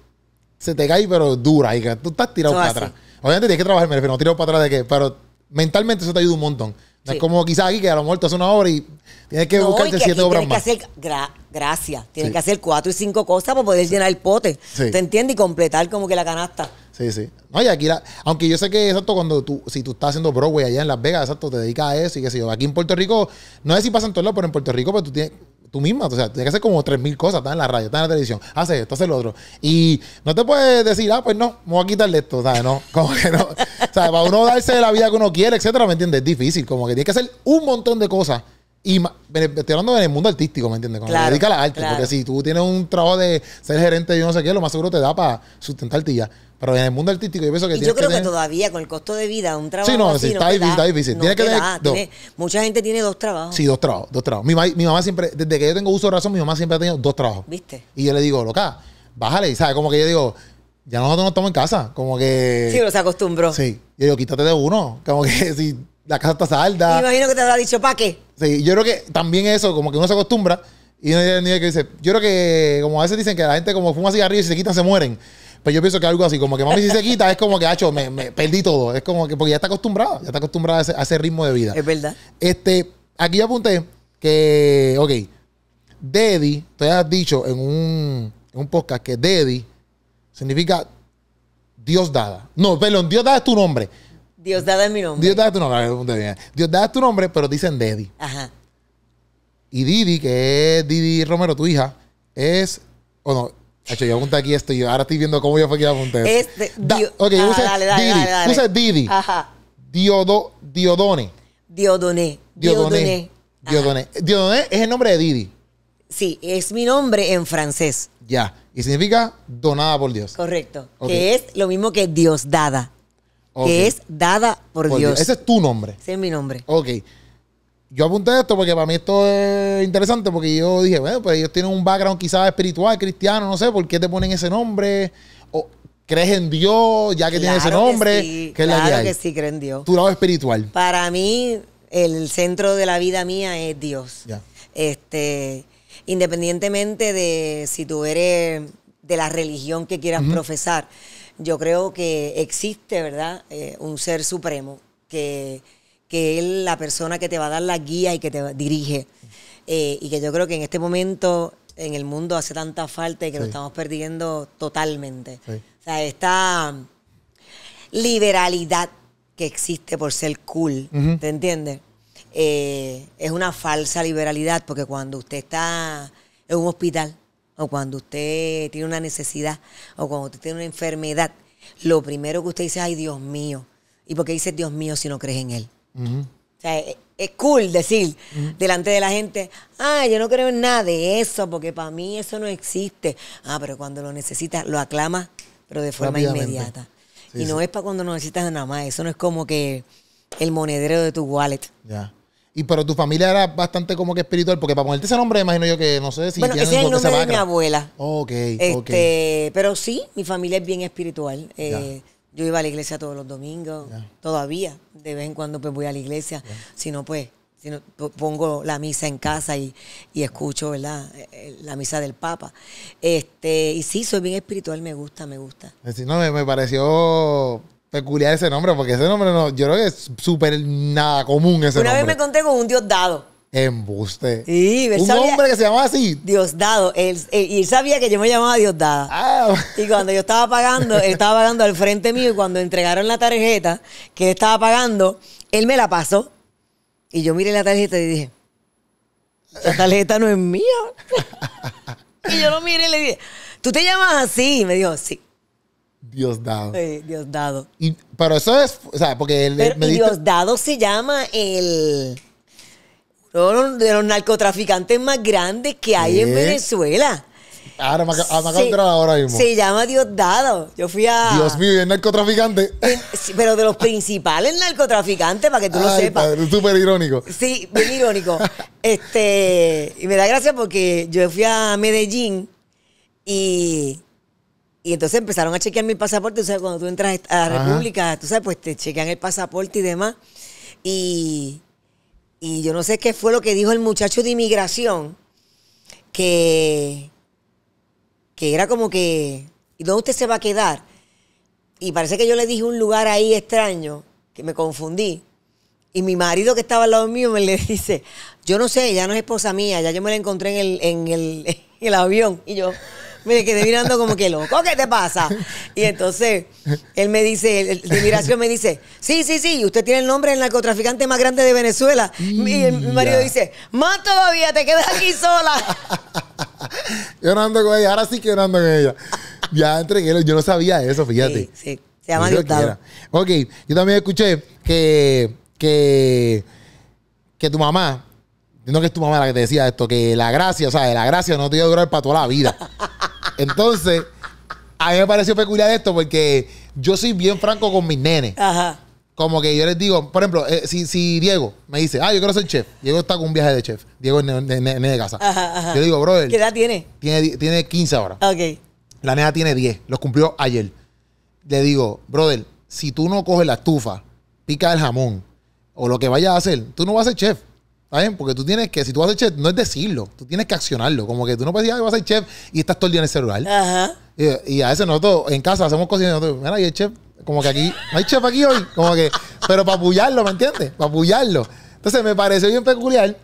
se te cae, pero dura. Y tú estás tirado para atrás. Obviamente tienes que trabajar, me no tirado para atrás de qué, pero mentalmente eso te ayuda un montón. es como quizás aquí que a lo mejor te hace una obra y tienes que buscarte siete obras tienes Que hacer, gracias. Tienes que hacer cuatro y cinco cosas para poder llenar el pote. ¿Te entiendes? Y completar como que la canasta. Sí, sí. No, y aquí, aunque yo sé que, exacto, cuando tú, si tú estás haciendo Broadway allá en Las Vegas, exacto, te dedicas a eso y qué sé yo. Aquí en Puerto Rico, no sé si pasa en todos lados, pero en Puerto Rico, pues tú tienes tú misma. O sea, tienes que hacer como tres mil cosas. Estás en la radio, estás en la televisión, haces esto, haces lo otro. Y no te puedes decir, ah, pues no, me voy a quitarle esto. ¿sabes? No, como que no. O sea, para uno darse la vida que uno quiere, etcétera, ¿me entiendes? Es difícil, como que tienes que hacer un montón de cosas. Y estoy hablando el mundo artístico, ¿me entiendes? Cuando claro, a la arte. Porque si tú tienes un trabajo de ser gerente de no sé qué, lo más seguro te da para sustentarte ya. Pero en el mundo artístico yo pienso que... Y yo creo que, todavía con el costo de vida, un trabajo... Sí, no, sí, está, difícil, está, difícil, que mucha gente tiene dos trabajos. Sí, dos trabajos, dos trabajos. Mi, mi, mamá siempre, desde que yo tengo uso de razón, mi mamá siempre ha tenido dos trabajos. ¿Viste? Y yo le digo, loca, bájale, ¿sabes? Como que yo digo, ya nosotros no estamos en casa. Como que. Sí, pero se acostumbró. Sí. Yo digo, quítate de uno. Como que si la casa está salda. Me imagino que te habrá dicho, ¿para qué? Sí, yo creo que también eso, como que uno se acostumbra. Y no hay que dice, yo creo que, como a veces dicen que la gente como fuma cigarrillos y se quita se mueren. Pero pues yo pienso que algo así, como que mami si se quita, es como que, hacho, me, me, perdí todo. Es como que, porque ya está acostumbrado, ya está acostumbrado a ese, ritmo de vida. Es verdad. Este, aquí yo apunté que, ok, Deddy, tú has dicho en un, en un podcast que Deddy significa Dios dada. No, perdón, Dios dada es tu nombre. Dios dada es mi nombre. Dios dada es tu nombre. Dios dada es tu nombre, pero dicen Dedi. Ajá. Y Didi, que es Didi Romero, tu hija, es. O oh no. Hecho, yo apunté aquí esto y ahora estoy viendo cómo yo fue que apunté. Este, da, ah, dale, dale, Didi. Dale, Didi. Ajá. Diodo, Diodone. Diodone. Diodone. Diodone. Diodone es el nombre de Didi. Sí, es mi nombre en francés. Ya. Y significa donada por Dios. Correcto. Que es lo mismo que Dios dada. Que es dada por, Dios. Ese es tu nombre. Ese es mi nombre. Ok. Yo apunté esto porque para mí esto es interesante porque yo dije, bueno, pues ellos tienen un background quizás espiritual, cristiano, no sé, ¿por qué te ponen ese nombre? O, ¿Crees en Dios ya que tienes ese nombre? Que sí, ¿Qué claro es la que, que sí, creo en Dios. Tu lado espiritual. Para mí, el centro de la vida mía es Dios. Ya. Este, independientemente de si tú eres de la religión que quieras profesar, yo creo que existe, ¿verdad? Eh, un ser supremo que, que es la persona que te va a dar la guía y que te dirige. Eh, y que yo creo que en este momento en el mundo hace tanta falta y que lo estamos perdiendo totalmente. O sea, esta liberalidad que existe por ser cool, ¿te entiendes? Eh, es una falsa liberalidad, porque cuando usted está en un hospital, o cuando usted tiene una necesidad, o cuando usted tiene una enfermedad, lo primero que usted dice ay Dios mío, ¿y porque dice Dios mío si no crees en Él? O sea, eh, es, cool decir delante de la gente, ay, yo no creo en nada de eso, porque para mí eso no existe. Ah, pero cuando lo necesitas, lo aclamas, pero de forma inmediata. y no es para cuando no necesitas nada más, eso no es como que el monedero de tu wallet. Ya. Y pero tu familia era bastante como que espiritual, porque para ponerte ese nombre, imagino yo que no sé si. Bueno, ese es el nombre de mi abuela. Ok, este, Pero sí, mi familia es bien espiritual. Eh, yo iba a la iglesia todos los domingos, todavía. De vez en cuando pues voy a la iglesia. Si no, pues, si no, pongo la misa en casa y, escucho, ¿verdad? Eh, eh, la misa del Papa. Este, y sí, soy bien espiritual, me gusta, me gusta. No, me, me pareció peculiar ese nombre, porque ese nombre no, yo creo que es súper nada común ese nombre. Una vez me conté con un Diosdado. Embuste. Sí, Un hombre que se llamaba así. Diosdado. y él sabía que yo me llamaba Diosdada. Ah, y cuando yo estaba pagando, él estaba pagando al frente mío y cuando entregaron la tarjeta que él estaba pagando, él me la pasó. Y yo miré la tarjeta y dije, la tarjeta no es mía. y yo lo miré y le dije, ¿tú te llamas así? Y me dijo, sí. Diosdado. Sí, Diosdado. Y, pero eso es, o sea, porque el Diosdado se llama el uno de los narcotraficantes más grandes que hay en Venezuela. Ahora me, acabo ah, de ahora mismo. Se llama Diosdado. Yo fui a. Dios mío, es narcotraficante. pero de los principales narcotraficantes, para que tú lo sepas. Súper irónico. Sí, bien irónico. este, y me da gracia porque yo fui a Medellín y y entonces empezaron a chequear mi pasaporte. O sea, cuando tú entras a la República, tú sabes, pues te chequean el pasaporte y demás. Y, y yo no sé qué fue lo que dijo el muchacho de inmigración, que, que era como que, ¿y dónde usted se va a quedar? Y parece que yo le dije un lugar ahí extraño, que me confundí. Y mi marido que estaba al lado mío me le dice, yo no sé, ya no es esposa mía, ya yo me la encontré en el, en el avión. Y yo... Mire, que de mirando como que loco, ¿qué te pasa? Y entonces él me dice, el, de miración me dice, sí, sí, sí, usted tiene el nombre del narcotraficante más grande de Venezuela. Y mi marido dice, más todavía, te quedas aquí sola. yo no ando con ella, ahora sí que no ando con ella. Ya entregué, yo no sabía eso, fíjate. Sí, sí. Se llama Gustavo. Ok, yo también escuché que, que, que tu mamá, no que es tu mamá la que te decía esto, que la gracia, o sea, la gracia no te iba a durar para toda la vida. Entonces, a mí me pareció peculiar esto porque yo soy bien franco con mis nenes. Ajá. Como que yo les digo, por ejemplo, eh, si, Diego me dice, ah, yo quiero ser chef. Diego está con un viaje de chef. Diego es nene de casa. Yo digo, brother. ¿Qué edad tiene? Tiene, tiene 15 ahora. Ok. La nena tiene 10. Los cumplió ayer. Le digo, brother, si tú no coges la estufa, pica el jamón o lo que vayas a hacer, tú no vas a ser chef. Porque tú tienes que, si tú vas a ser chef, no es decirlo, tú tienes que accionarlo. Como que tú no puedes decir, ah, vas a ser chef y estás todo el día en el celular. Ajá. Y, a veces nosotros en casa hacemos cocina y nosotros, mira, y chef, como que aquí, no hay chef aquí hoy, como que, pero para apoyarlo, ¿me entiendes? Para apoyarlo. Entonces me pareció bien peculiar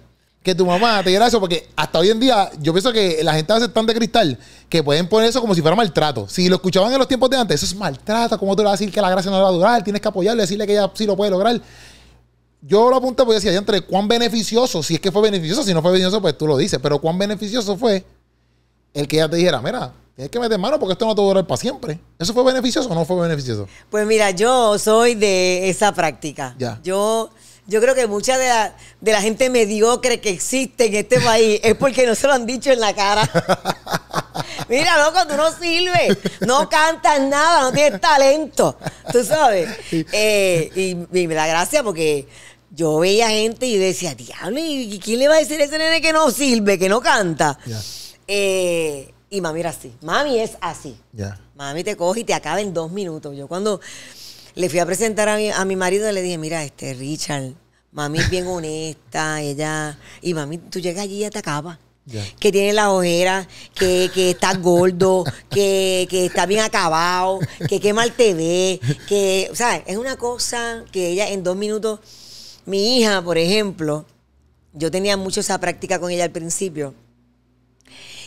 que tu mamá te diera eso, porque hasta hoy en día yo pienso que la gente a tan de cristal que pueden poner eso como si fuera maltrato. Si lo escuchaban en los tiempos de antes, eso es maltrato, como tú le vas a decir que la gracia no va a durar? Tienes que apoyarlo, decirle que ella sí lo puede lograr yo lo apunté porque decía, entre cuán beneficioso, si es que fue beneficioso, si no fue beneficioso, pues tú lo dices, pero cuán beneficioso fue el que ya te dijera, mira, tienes que meter mano porque esto no te va a durar para siempre. ¿Eso fue beneficioso o no fue beneficioso? Pues mira, yo soy de esa práctica. Ya. Yo yo creo que mucha de la, gente mediocre que existe en este país es porque no se lo han dicho en la cara. Mira, loco, tú no sirves, no cantas nada, no tienes talento, tú sabes. Eh, y, me da gracia porque yo veía gente y decía, diablo, ¿y quién le va a decir a ese nene que no sirve, que no canta? Eh, y mami era así, mami es así. Mami te coge y te acaba en dos minutos. Yo cuando le fui a presentar a mi, a mi marido y le dije, mira, este Richard, mami es bien honesta, ella, y mami, tú llegas allí y ya te acabas. Que tiene la ojera, que, que está gordo, que, que, está bien acabado, que qué mal te ve, que, o sea, es una cosa que ella en dos minutos, mi hija, por ejemplo, yo tenía mucho esa práctica con ella al principio,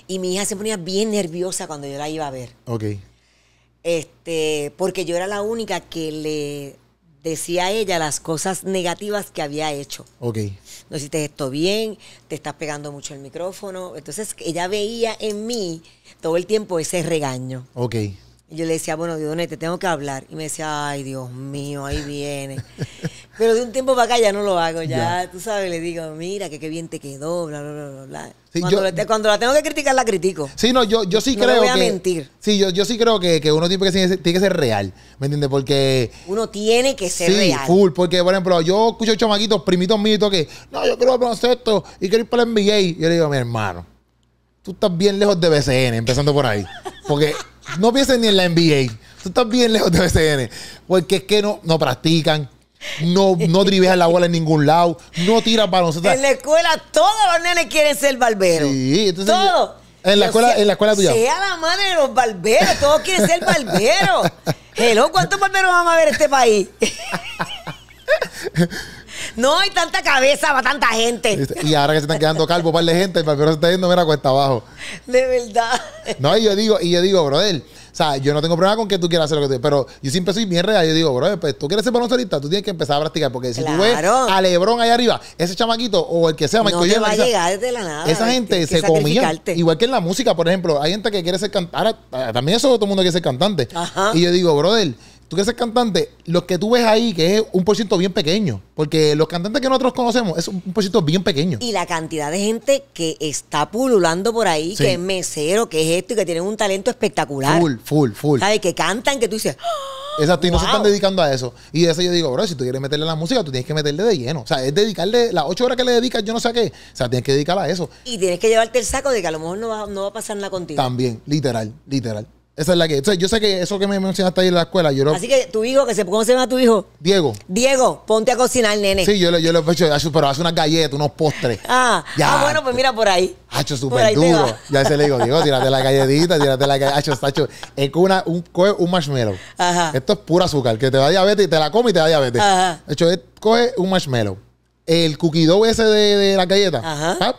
y mi hija se ponía bien nerviosa cuando yo la iba a ver. Ok. Este, porque yo era la única que le decía a ella las cosas negativas que había hecho. Ok. No hiciste esto bien, te estás pegando mucho el micrófono. Entonces ella veía en mí todo el tiempo ese regaño. Ok yo le decía, bueno, Dios, te tengo que hablar. Y me decía, ay, Dios mío, ahí viene. Pero de un tiempo para acá ya no lo hago, ya, tú sabes, le digo, mira, que qué bien te quedó, bla, bla, bla, bla. cuando, la tengo que criticar, la critico. Sí, no, yo, yo sí creo. No voy a mentir. Sí, yo, yo sí creo que, uno tiene que, ser, que ser real, ¿me entiendes? Porque. Uno tiene que ser sí, real. full, porque, por ejemplo, yo escucho chamaquitos, primitos míos, que, no, yo quiero esto y quiero ir para el NBA. yo le digo, mi hermano, tú estás bien lejos de BCN, empezando por ahí. Porque no piensen ni en la NBA. Tú estás bien lejos de BCN. Porque es que no, no practican, no, no la bola en ningún lado, no tiran balones En la escuela todos los nenes quieren ser barberos. Sí, entonces. Todos. En la, escuela, en la escuela tuya. Sea la madre de los barberos, todos quieren ser barberos. ¿cuántos barberos vamos a ver en este país? No hay tanta cabeza, va tanta gente. Este, y ahora que se están quedando calvo par de gente, que no se está yendo, mira, cuesta abajo. De verdad. No, y yo digo, y yo digo, brother, o sea, yo no tengo problema con que tú quieras hacer lo que tú pero yo siempre soy bien real. Yo digo, brother pues tú quieres ser baloncelista, tú tienes que empezar a practicar, porque si tú ves a Lebron ahí arriba, ese chamaquito o el que sea, Michael no te va a llegar desde la nada. Esa gente se comía. Igual que en la música, por ejemplo, hay gente que quiere ser cantante. Ahora, también eso todo el mundo quiere ser cantante. Ajá. Y yo digo, brother tú que ese cantante, lo que tú ves ahí, que es un por bien pequeño, porque los cantantes que nosotros conocemos es un por bien pequeño. Y la cantidad de gente que está pululando por ahí, que es mesero, que es esto y que tienen un talento espectacular. Full, full, full. ¿Sabes? Que cantan, que tú dices. ¡Ah! Exacto, y no se están dedicando a eso. Y de eso yo digo, bro, si tú quieres meterle la música, tú tienes que meterle de lleno. O sea, es dedicarle las ocho horas que le dedicas, yo no sé qué. O sea, tienes que dedicarla a eso. Y tienes que llevarte el saco de que a lo mejor no va, no va a pasar nada contigo. También, literal, literal. Esa es la que. yo sé que eso que me mencionaste ahí en la escuela, yo Así que tu hijo, que se, ¿cómo se llama tu hijo? Diego. Diego, ponte a cocinar, nene. Sí, yo, le- he hecho, pero hace unas galletas, unos postres. Ah, ah Ya. ah, bueno, pues mira por ahí. Hacho hecho súper duro. Ya se le digo, Diego, tírate la galletita, tírate la galletita. Hacho, hecho es que una, un, coge un marshmallow. Ajá. Esto es pura azúcar, que te da diabetes y te la comes y te da diabetes. Ajá. De hecho, coge un marshmallow. El cookie dough ese de, la galleta. Ajá.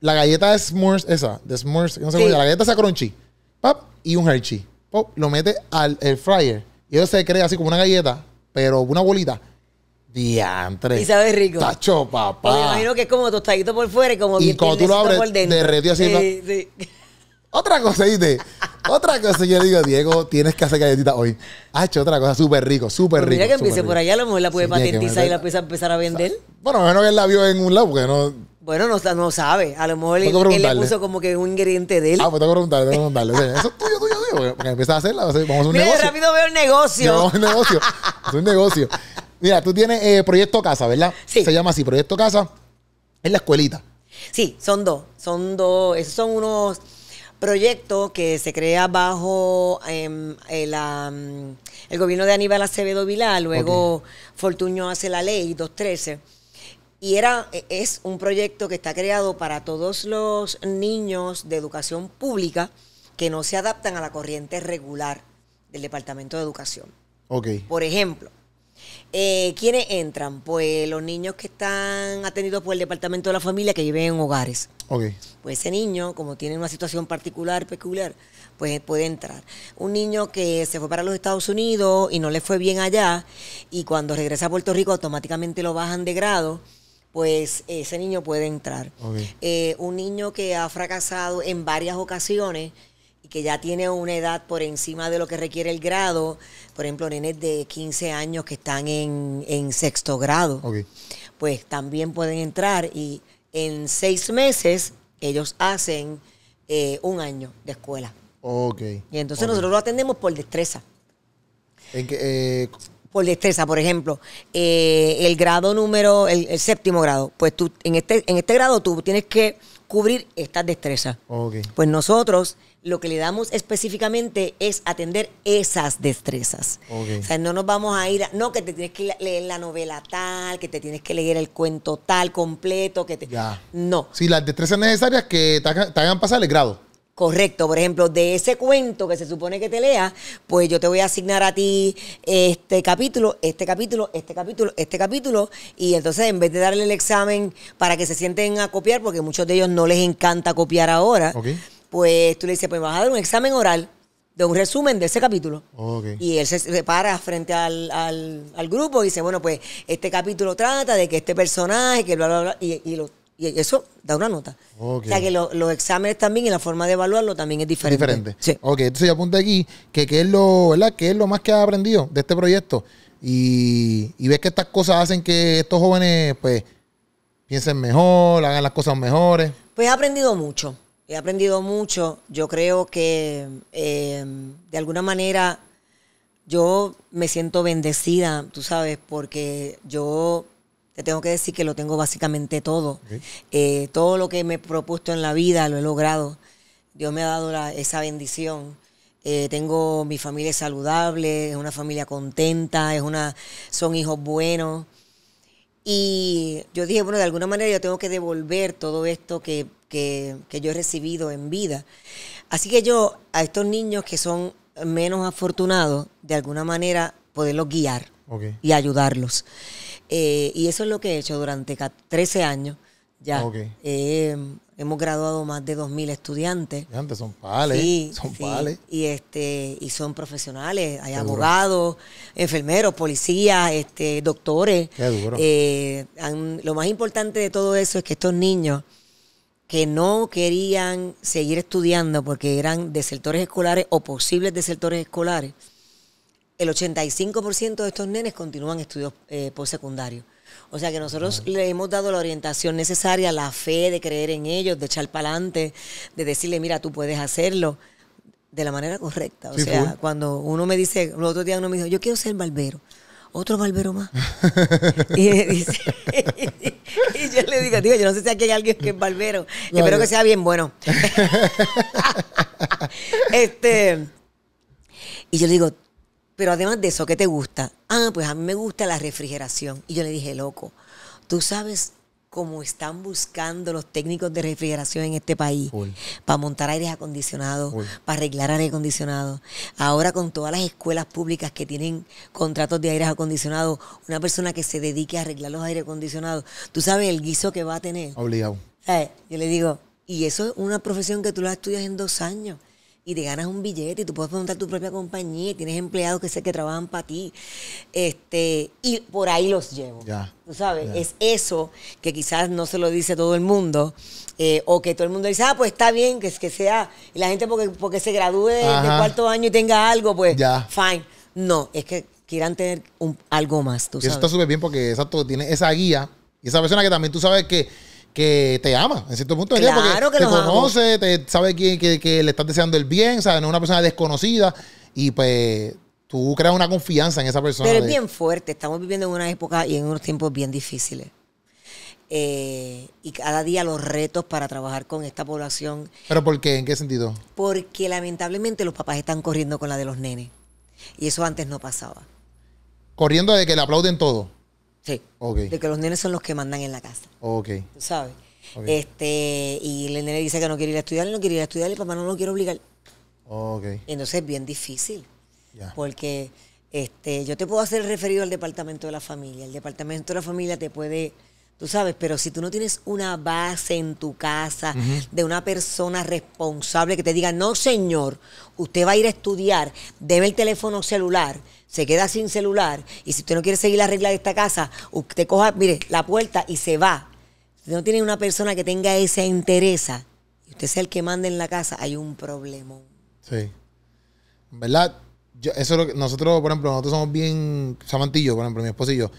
La galleta de smurfs, esa, de smurfs no sé cómo La galleta esa crunchy. Pap y un Hershey. Oh, lo mete al fryer. Y eso se crea así como una galleta, pero una bolita. Diantre. Y sabe rico. Tacho, papá. me imagino que es como tostadito por fuera y como Y cuando tú lo abres, dentro. así. Sí, sí. Otra cosa, ¿viste? otra cosa, yo digo, Diego, tienes que hacer galletita hoy. Ha ah, hecho otra cosa súper rico, súper pues rico. Mira que empiece por allá, a lo mejor la puede patentizar y la puede empezar a vender. Bueno, menos que él la vio en un lado, porque no bueno, no, no sabe. A lo mejor pues él, le puso como que un ingrediente de él. Ah, pues tengo que preguntarle, tengo que preguntarle. Eso es tuyo, tuyo, tuyo. Porque a hacerla. Vamos a un negocio. Mira, rápido veo el negocio. un negocio. es un negocio. Mira, tú tienes eh, Proyecto Casa, ¿verdad? Sí. Se llama así, Proyecto Casa. Es la escuelita. Sí, son dos. Son dos. Esos son unos proyectos que se crea bajo em, eh, mm, el, gobierno de Aníbal Acevedo Vilá. Luego Fortunio Fortuño hace la ley 213 y era, e, es un proyecto que está creado para todos los niños de educación pública que no se adaptan a la corriente regular del Departamento de Educación. Okay. Por ejemplo, eh, ¿quiénes entran? Pues los niños que están atendidos por el Departamento de la Familia que viven en hogares. Pues ese niño, como tiene una situación particular, peculiar, pues puede entrar. Un niño que se fue para los Estados Unidos y no le fue bien allá, y cuando regresa a Puerto Rico automáticamente lo bajan de grado pues ese niño puede entrar. Eh, un niño que ha fracasado en varias ocasiones y que ya tiene una edad por encima de lo que requiere el grado, por ejemplo, nenes de 15 años que están en, sexto grado, pues también pueden entrar y en seis meses ellos hacen eh, un año de escuela. Y entonces nosotros lo atendemos por destreza. ¿En eh, por destreza, por ejemplo, eh, el grado número, el, séptimo grado, pues tú, en este, en este grado tú tienes que cubrir estas destrezas. Okay. Pues nosotros lo que le damos específicamente es atender esas destrezas. O sea, no nos vamos a ir, no que te tienes que leer la novela tal, que te tienes que leer el cuento tal completo, que te... Ya. No. Si las destrezas necesarias que te hagan, te hagan pasar el grado. Correcto, por ejemplo, de ese cuento que se supone que te lea, pues yo te voy a asignar a ti este capítulo, este capítulo, este capítulo, este capítulo, y entonces en vez de darle el examen para que se sienten a copiar, porque muchos de ellos no les encanta copiar ahora, pues tú le dices, pues vas a dar un examen oral de un resumen de ese capítulo. Y él se para frente al, al, grupo y dice, bueno, pues este capítulo trata de que este personaje, que bla, bla, bla, y, y lo y eso da una nota. O sea que los exámenes también y la forma de evaluarlo también es diferente. Diferente. Sí. Ok, entonces yo apunto aquí que qué es lo, ¿Qué es lo más que has aprendido de este proyecto? Y, y ves que estas cosas hacen que estos jóvenes, pues, piensen mejor, hagan las cosas mejores. Pues he aprendido mucho. He aprendido mucho. Yo creo que em, de alguna manera yo me siento bendecida, tú sabes, porque yo te tengo que decir que lo tengo básicamente todo. Eh, todo lo que me he propuesto en la vida lo he logrado. Dios me ha dado esa bendición. Eh, tengo mi familia saludable, es una familia contenta, es una, son hijos buenos. Y yo dije, bueno, de alguna manera yo tengo que devolver todo esto que, yo he recibido en vida. Así que yo, a estos niños que son menos afortunados, de alguna manera poderlos guiar y ayudarlos. Eh, y eso es lo que he hecho durante 13 años ya. Eh, hemos graduado más de 2.000 estudiantes. Antes son pales, son Y, este, y son profesionales, hay abogados, enfermeros, policías, este, doctores. Eh, lo más importante de todo eso es que estos niños que no querían seguir estudiando porque eran sectores escolares o posibles sectores escolares, el 85% de estos nenes continúan estudios eh, postsecundarios. O sea que nosotros le hemos dado la orientación necesaria, la fe de creer en ellos, de echar para adelante, de decirle, mira, tú puedes hacerlo de la manera correcta. O sea, cuando uno me dice, el otro día uno me dijo, yo quiero ser barbero. Otro barbero más. y, yo le digo, yo no sé si aquí hay alguien que es barbero. Espero que sea bien bueno. este. Y yo le digo, pero además de eso, ¿qué te gusta? Ah, pues a mí me gusta la refrigeración. Y yo le dije, loco, tú sabes cómo están buscando los técnicos de refrigeración en este país para montar aires acondicionados, para arreglar aire acondicionado. Ahora con todas las escuelas públicas que tienen contratos de aires acondicionados, una persona que se dedique a arreglar los aires acondicionados, tú sabes el guiso que va a tener. Obligado. Eh, yo le digo, y eso es una profesión que tú la estudias en dos años y te ganas un billete y tú puedes montar tu propia compañía y tienes empleados que sé que trabajan para ti. Este, y por ahí los llevo. Tú sabes, es eso que quizás no se lo dice todo el mundo eh, o que todo el mundo dice, ah, pues está bien que, que sea, y la gente porque, porque se gradúe en de cuarto año y tenga algo, pues fine. No, es que quieran tener algo más. ¿tú sabes? Eso está súper bien porque exacto, tiene esa guía y esa persona que también tú sabes que que te ama en cierto punto de porque te conoce, te sabe que, le estás deseando el bien, o es una persona desconocida y pues tú creas una confianza en esa persona. Pero es bien fuerte, estamos viviendo en una época y en unos tiempos bien difíciles. Eh, y cada día los retos para trabajar con esta población. ¿Pero por qué? ¿En qué sentido? Porque lamentablemente los papás están corriendo con la de los nenes. Y eso antes no pasaba. Corriendo de que le aplauden todo. Sí. De que los nenes son los que mandan en la casa. Ok. sabes? Este, y el nene dice que no quiere ir a estudiar, no quiere ir a estudiar y papá no lo quiere obligar. Entonces es bien difícil. Porque este, yo te puedo hacer referido al departamento de la familia. El departamento de la familia te puede Tú sabes, pero si tú no tienes una base en tu casa de una persona responsable que te diga, no señor, usted va a ir a estudiar, debe el teléfono celular, se queda sin celular y si usted no quiere seguir la regla de esta casa, usted coja, mire, la puerta y se va. Si no tiene una persona que tenga esa interés y usted sea el que manda en la casa, hay un problema. Sí. ¿Verdad? eso lo que nosotros, por ejemplo, nosotros somos bien, Samantillo, por ejemplo, mi esposo y yo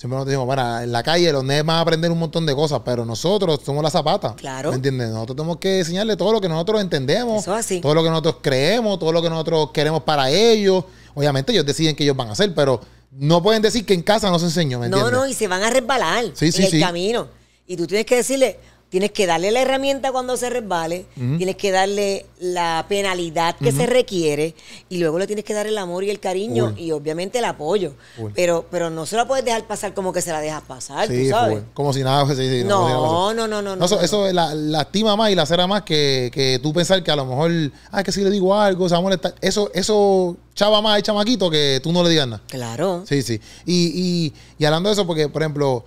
Siempre nos decimos, para en la calle los nerds van a aprender un montón de cosas, pero nosotros somos la zapata. Claro. ¿Me entiendes? Nosotros tenemos que enseñarles todo lo que nosotros entendemos, Eso así. todo lo que nosotros creemos, todo lo que nosotros queremos para ellos. Obviamente ellos deciden qué ellos van a hacer, pero no pueden decir que en casa no se enseñó, No, no, y se van a resbalar en el camino. Y tú tienes que decirle, Tienes que darle la herramienta cuando se resbale, tienes que darle la penalidad que se requiere y luego le tienes que dar el amor y el cariño y obviamente el apoyo. Pero pero no se la puedes dejar pasar como que se la dejas pasar, ¿tú sabes? Como si nada, sí, no, no, no, no, no, Eso, no. eso lastima más y la cera más que, tú pensar que a lo mejor, ah, que si le digo algo, se va a molestar. Eso, eso chava más el chamaquito que tú no le digas nada. Claro. Sí, sí. Y, y, y hablando de eso, porque, por ejemplo,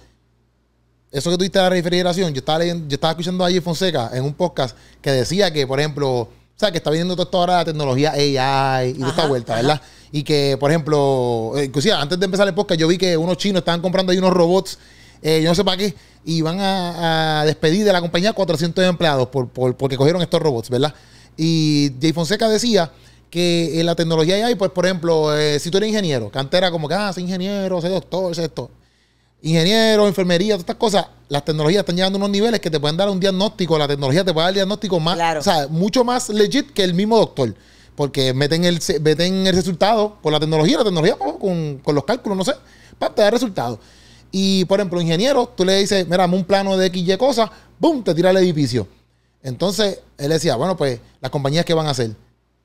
eso que tuviste de la refrigeración, yo estaba yo estaba escuchando a Jay Fonseca en un podcast que decía que, por ejemplo, o sea, que está viniendo todo esto la tecnología AI y de esta vuelta, ¿verdad? Y que, por ejemplo, eh, inclusive antes de empezar el podcast, yo vi que unos chinos estaban comprando ahí unos robots, eh, yo no sé para qué, y van a, despedir de la compañía 400 empleados por, por, porque cogieron estos robots, ¿verdad? Y Jay Fonseca decía que en eh, la tecnología AI, pues, por ejemplo, si tú eres ingeniero, cantera como que, ah, soy ingeniero, soy doctor, soy esto ingenieros, enfermería, todas estas cosas, las tecnologías están llegando a unos niveles que te pueden dar un diagnóstico, la tecnología te puede dar el diagnóstico más, o sea, mucho más legit que el mismo doctor. Porque meten el, meten el resultado con la tecnología, la tecnología con, los cálculos, no sé, para te resultados Y, por ejemplo, ingeniero, tú le dices, mira, un plano de X, Y cosas, ¡boom!, te tira el edificio. Entonces, él decía, bueno, pues, ¿las compañías qué van a hacer?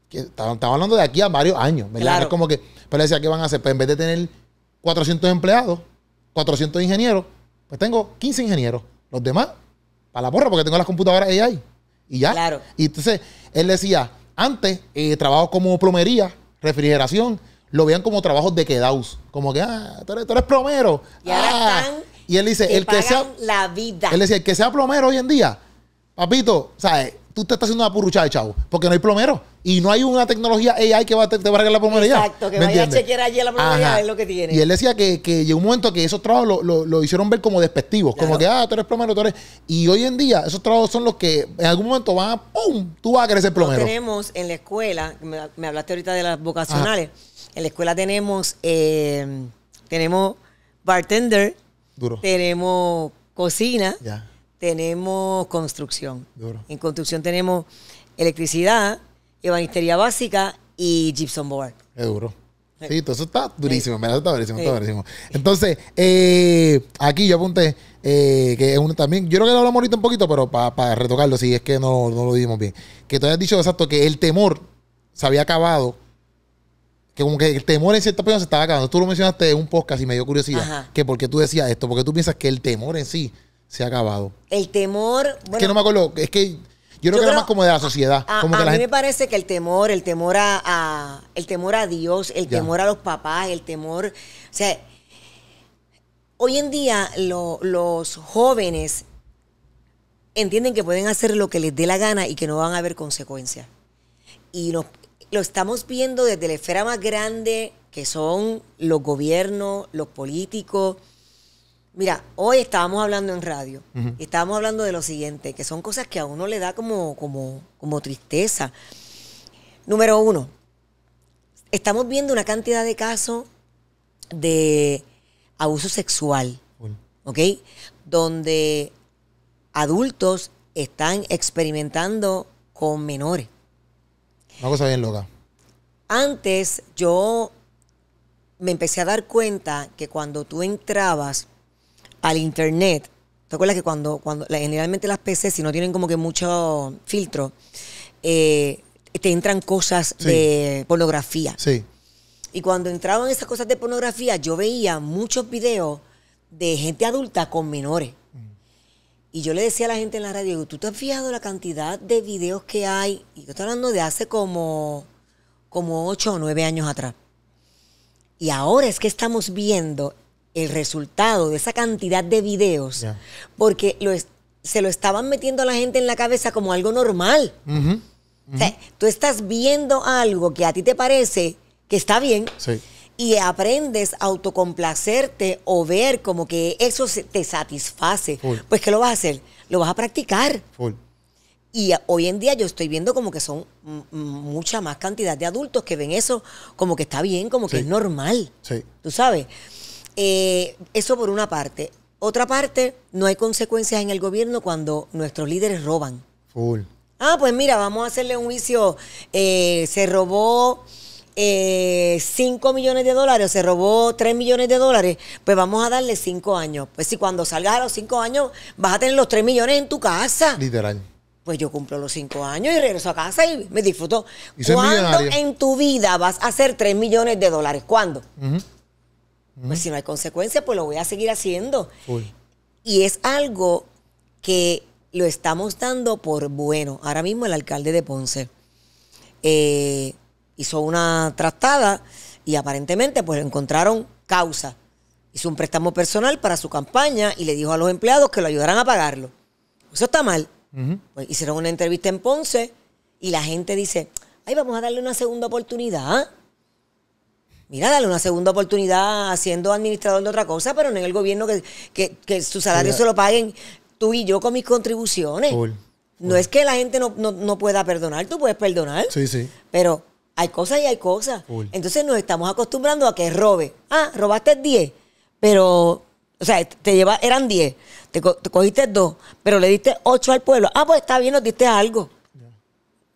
Que, estamos hablando de aquí a varios años, ¿verdad? como que, pero él decía, ¿qué van a hacer? Pues en vez de tener 400 empleados, 400 ingenieros, pues tengo 15 ingenieros. Los demás, para la porra, porque tengo las computadoras ahí Y ya. Claro. Y entonces, él decía, antes, eh, trabajos como plomería, refrigeración, lo veían como trabajos de quedaus. Como que, ah, tú eres, plomero. Y ahora ah. están y él dice, el que sea. La vida. Él decía, el que sea plomero hoy en día, papito, ¿sabes? Tú te estás haciendo una purruchada de chavo, porque no hay plomero y no hay una tecnología AI que te, va a arreglar la ya. Exacto, que vaya a chequear allí la pulmonía, es lo que tiene. Y él decía que, llegó un momento que esos trabajos lo, hicieron ver como despectivos, como que, ah, tú eres plomero, tú eres... Y hoy en día esos trabajos son los que en algún momento van a, ¡pum!, tú vas a crecer plomero. tenemos en la escuela, me, hablaste ahorita de las vocacionales, en la escuela tenemos, eh, tenemos bartender, Duro. tenemos cocina, ya. tenemos construcción. Duro. En construcción tenemos electricidad, ebanistería básica y gypsum board. es duro. Sí, todo eso está durísimo, sí. está durísimo, está durísimo. Entonces, eh, aquí yo apunté eh, que es uno también, yo creo que lo hablamos ahorita un poquito, pero para retocarlo, si es que no, no lo dimos bien. Que tú habías dicho exacto que el temor se había acabado, que como que el temor en cierta persona se estaba acabando. Tú lo mencionaste en un podcast y me dio curiosidad, Que que porque tú decías esto, porque tú piensas que el temor en sí se ha acabado. El temor, Es que no me acuerdo, es que yo creo que más como de la sociedad. A, mí me parece que el temor, el temor a, el temor a Dios, el temor a los papás, el temor, o sea, hoy en día los jóvenes entienden que pueden hacer lo que les dé la gana y que no van a haber consecuencias. Y lo estamos viendo desde la esfera más grande, que son los gobiernos, los políticos Mira, hoy estábamos hablando en radio y estábamos hablando de lo siguiente, que son cosas que a uno le da como, como, tristeza. Número uno, estamos viendo una cantidad de casos de abuso sexual, ¿ok? Donde adultos están experimentando con menores. Una cosa bien loca. Antes yo me empecé a dar cuenta que cuando tú entrabas al internet, ¿te acuerdas que cuando, cuando generalmente las PCs, si no tienen como que mucho filtro, eh, te entran cosas de pornografía? Sí. Y cuando entraban esas cosas de pornografía, yo veía muchos videos de gente adulta con menores. Mm. Y yo le decía a la gente en la radio, ¿tú te has fijado la cantidad de videos que hay? Y yo estoy hablando de hace como, como 8 o 9 años atrás. Y ahora es que estamos viendo el resultado de esa cantidad de videos, porque se lo estaban metiendo a la gente en la cabeza como algo normal. tú estás viendo algo que a ti te parece que está bien. Y aprendes a autocomplacerte o ver como que eso te satisface. Pues, ¿qué lo vas a hacer? Lo vas a practicar. Y hoy en día yo estoy viendo como que son mucha más cantidad de adultos que ven eso como que está bien, como que es normal. Tú sabes. Eh, eso por una parte. Otra parte, no hay consecuencias en el gobierno cuando nuestros líderes roban. Full. Ah, pues mira, vamos a hacerle un juicio. Eh, se robó 5 eh, millones de dólares, se robó 3 millones de dólares, pues vamos a darle 5 años. Pues si cuando salgas a los 5 años vas a tener los 3 millones en tu casa. Literal. Pues yo cumplo los 5 años y regreso a casa y me disfruto. ¿Cuándo en tu vida vas a hacer 3 millones de dólares? ¿Cuándo? Pues si no hay consecuencias, pues lo voy a seguir haciendo. Y es algo que lo estamos dando por bueno. Ahora mismo el alcalde de Ponce eh, hizo una trastada y aparentemente pues encontraron causa. Hizo un préstamo personal para su campaña y le dijo a los empleados que lo ayudaran a pagarlo. Eso está mal. Pues, hicieron una entrevista en Ponce y la gente dice, ahí vamos a darle una segunda oportunidad mira, dale una segunda oportunidad siendo administrador de otra cosa, pero no en el gobierno que, que, que su salario se lo paguen tú y yo con mis contribuciones. No es que la gente no, no, pueda perdonar, tú puedes perdonar. Sí, sí. Pero hay cosas y hay cosas. Entonces nos estamos acostumbrando a que robe. Ah, robaste 10, pero, o sea, te lleva, eran 10, te, cogiste 2, pero le diste 8 al pueblo. Ah, pues está bien, nos diste algo.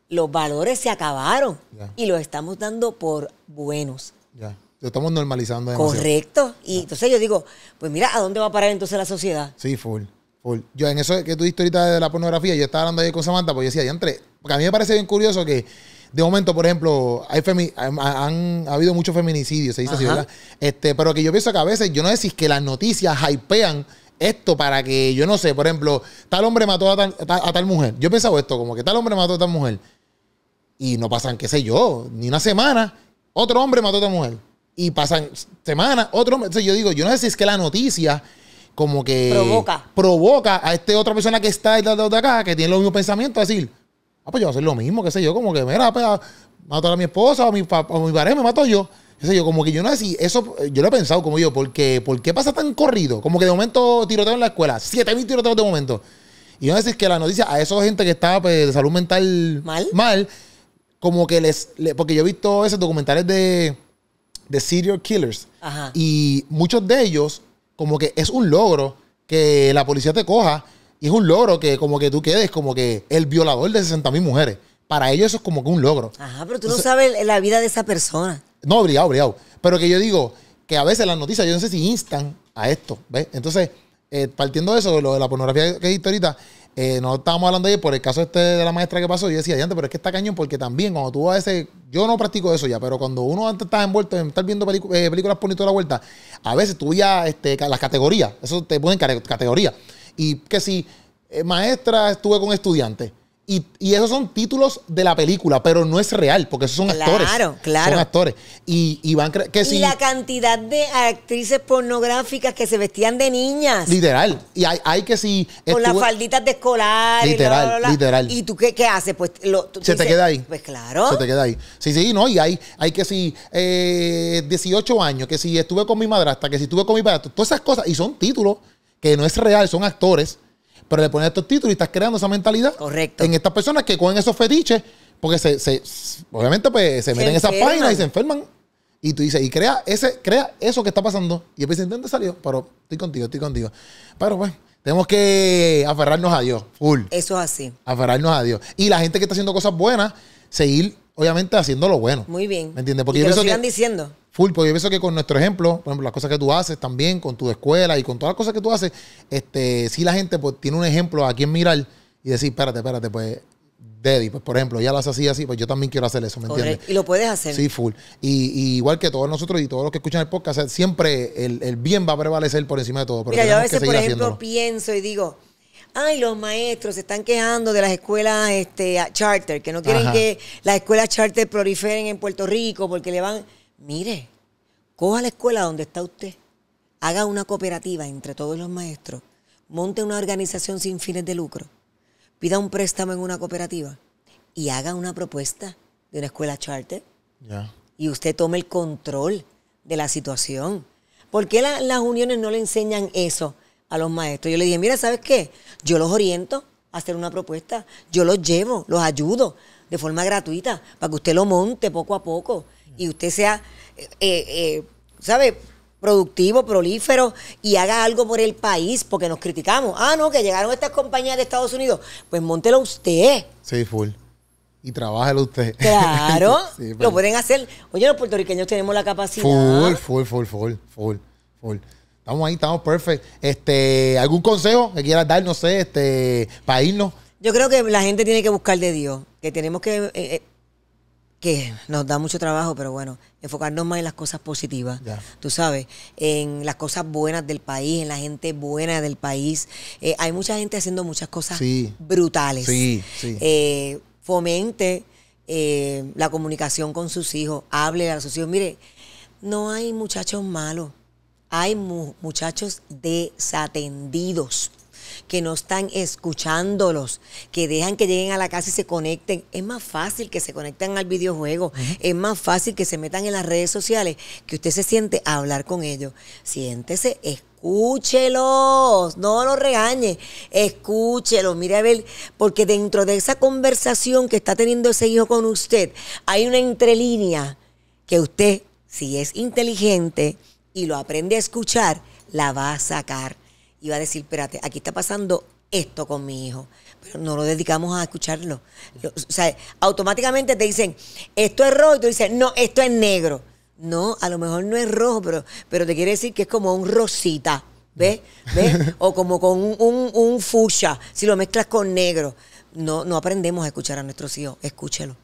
Los valores se acabaron y los estamos dando por buenos. Ya. Lo estamos normalizando. Correcto. Y entonces yo digo, pues mira, ¿a dónde va a parar entonces la sociedad? Sí, full. full. Yo en eso que tú diste ahorita de la pornografía, yo estaba hablando ahí con Samantha, pues yo decía, ya entré. Porque a mí me parece bien curioso que de momento, por ejemplo, hay han, habido muchos feminicidios, se dice así, ¿verdad? Este, pero que yo pienso que a veces, yo no sé si que las noticias hypean esto para que, yo no sé, por ejemplo, tal hombre mató a tal, tal mujer. Yo he pensaba esto, como que tal hombre mató a tal mujer. Y no pasan, qué sé yo, ni una semana. Otro hombre mató a otra mujer. Y pasan semanas, otro hombre. Entonces yo digo, yo no sé si es que la noticia como que provoca, provoca a esta otra persona que está de, acá, que tiene los mismos pensamientos, a decir, ah, pues yo voy a hacer lo mismo, qué sé yo, como que, mira, pues, ah, mato a mi esposa, o mi, a mi pareja, me mato yo. Qué sé yo, como que yo no sé si eso, yo lo he pensado como yo, porque, ¿por qué pasa tan corrido? Como que de momento tiroteo en la escuela, Siete mil tiroteos de momento. Y yo no sé si es que la noticia a esa gente que está pues, de salud mental mal, mal como que les, porque yo he visto esos documentales de, de serial killers y muchos de ellos como que es un logro que la policía te coja y es un logro que como que tú quedes como que el violador de 60 mil mujeres. Para ellos eso es como que un logro. Ajá, pero tú no sabes la vida de esa persona. No, briao briao Pero que yo digo que a veces las noticias, yo no sé si instan a esto, ¿ves? Entonces, eh, partiendo de eso, lo de la pornografía que dijiste ahorita, eh, no estábamos hablando ayer por el caso este de la maestra que pasó. Yo decía, antes, pero es que está cañón porque también cuando tú a veces, yo no practico eso ya, pero cuando uno antes está envuelto en estar viendo eh, películas por toda la vuelta, a veces tú ya este, las categorías, eso te ponen categoría. Y que si eh, maestra estuve con estudiantes y, esos son títulos de la película, pero no es real, porque esos son actores. Claro, claro. Son actores. Y, van que la cantidad de actrices pornográficas que se vestían de niñas. Literal. Y hay, que si. Con las falditas de escolar. Literal, y literal. ¿Y tú qué, qué haces? Pues Se te queda ahí. Pues claro. Se te queda ahí. Sí, sí, no. Y hay, hay que si. 18 eh, años, que si estuve con mi madrastra, que si estuve con mi padre, todas esas cosas. Y son títulos que no es real, son actores pero le pones estos títulos y estás creando esa mentalidad Correcto. en estas personas que cogen esos fetiches, porque se, obviamente pues, se, meten en esas páginas y se enferman. Y tú dices, y crea, ese, crea eso que está pasando. Y el presidente salió, pero estoy contigo, estoy contigo. Pero pues, tenemos que aferrarnos a Dios, full. Eso es así. Aferrarnos a Dios. Y la gente que está haciendo cosas buenas, seguir, obviamente, haciendo lo bueno. Muy bien. ¿Me entiendes? Porque y lo sigan diciendo full, porque yo pienso que con nuestro ejemplo, por ejemplo, las cosas que tú haces también, con tu escuela y con todas las cosas que tú haces, este, si la gente pues, tiene un ejemplo a quien mirar y decir, espérate, espérate, pues Daddy, pues por ejemplo, ya lo hace así, así, pues yo también quiero hacer eso, ¿me entiendes? Y lo puedes hacer. Sí, full. Y, igual que todos nosotros y todos los que escuchan el podcast, siempre el, bien va a prevalecer por encima de todo. Pero Mira, yo a veces, por ejemplo, pienso y digo, ay, los maestros se están quejando de las escuelas este, charter, que no quieren que las escuelas charter proliferen en Puerto Rico porque le van mire, coja la escuela donde está usted, haga una cooperativa entre todos los maestros, monte una organización sin fines de lucro, pida un préstamo en una cooperativa y haga una propuesta de una escuela charter. Y usted tome el control de la situación. ¿Por qué las uniones no le enseñan eso a los maestros? Yo le dije, mira, ¿sabes qué? Yo los oriento a hacer una propuesta, yo los llevo, los ayudo de forma gratuita para que usted lo monte poco a poco y usted sea, eh, eh, ¿sabe? productivo, prolífero y haga algo por el país, porque nos criticamos. Ah, no, que llegaron estas compañías de Estados Unidos. Pues montelo usted. Sí, full. Y trabájelo usted. Claro. Lo pueden hacer. Oye, los puertorriqueños tenemos la capacidad. Full, full, full, full, full, full. Estamos ahí, estamos perfect. Este, ¿algún consejo que quieras dar, no sé, este, para irnos? Yo creo que la gente tiene que buscar de Dios, que tenemos que eh, que nos da mucho trabajo, pero bueno, enfocarnos más en las cosas positivas, tú sabes, en las cosas buenas del país, en la gente buena del país. Eh, hay mucha gente haciendo muchas cosas brutales. Sí, eh, fomente eh, la comunicación con sus hijos, hable a sus hijos. Mire, no hay muchachos malos, hay muchachos desatendidos que no están escuchándolos, que dejan que lleguen a la casa y se conecten. Es más fácil que se conecten al videojuego, es más fácil que se metan en las redes sociales, que usted se siente a hablar con ellos. Siéntese, escúchelos, no los regañe, escúchelos, mire a ver, porque dentro de esa conversación que está teniendo ese hijo con usted, hay una entrelínea que usted, si es inteligente y lo aprende a escuchar, la va a sacar y va a decir, espérate, aquí está pasando esto con mi hijo, pero no lo dedicamos a escucharlo. o sea, automáticamente te dicen, esto es rojo, y tú dices, no, esto es negro. No, a lo mejor no es rojo, pero, te quiere decir que es como un rosita, ¿ves? ¿Ves? o como con un, un, si lo mezclas con negro. No, no aprendemos a escuchar a nuestros hijos, escúchelo.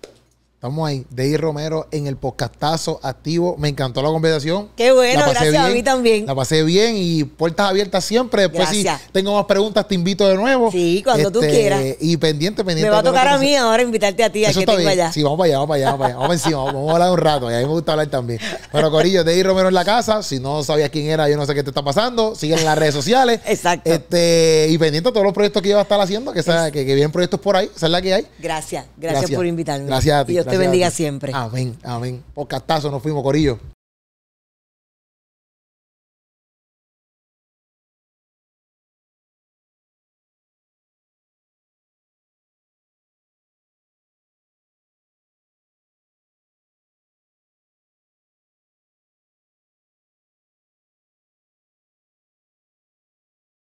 Estamos ahí. Dey Romero en el podcastazo activo. Me encantó la conversación. Qué bueno, gracias a mí también. La pasé bien y puertas abiertas siempre. Después, gracias. si tengo más preguntas, te invito de nuevo. Sí, cuando tú este, quieras. Y pendiente, pendiente. Me va a tocar a mí ahora invitarte a ti a que tengo allá. Sí, vamos para allá, vamos para allá, vamos para allá. Vamos encima, vamos, a hablar un rato. a mí me gusta hablar también. Bueno, Corillo, Dey Romero en la casa. Si no sabías quién era, yo no sé qué te está pasando. sigue en las redes sociales. Exacto. Este, y pendiente a todos los proyectos que yo a estar haciendo, que, que, vienen proyectos por ahí. Esa es la que hay. Gracias, gracias, gracias. por invitarme. Gracias a ti te bendiga siempre. Amén, amén. Por castazo nos fuimos, Corillo.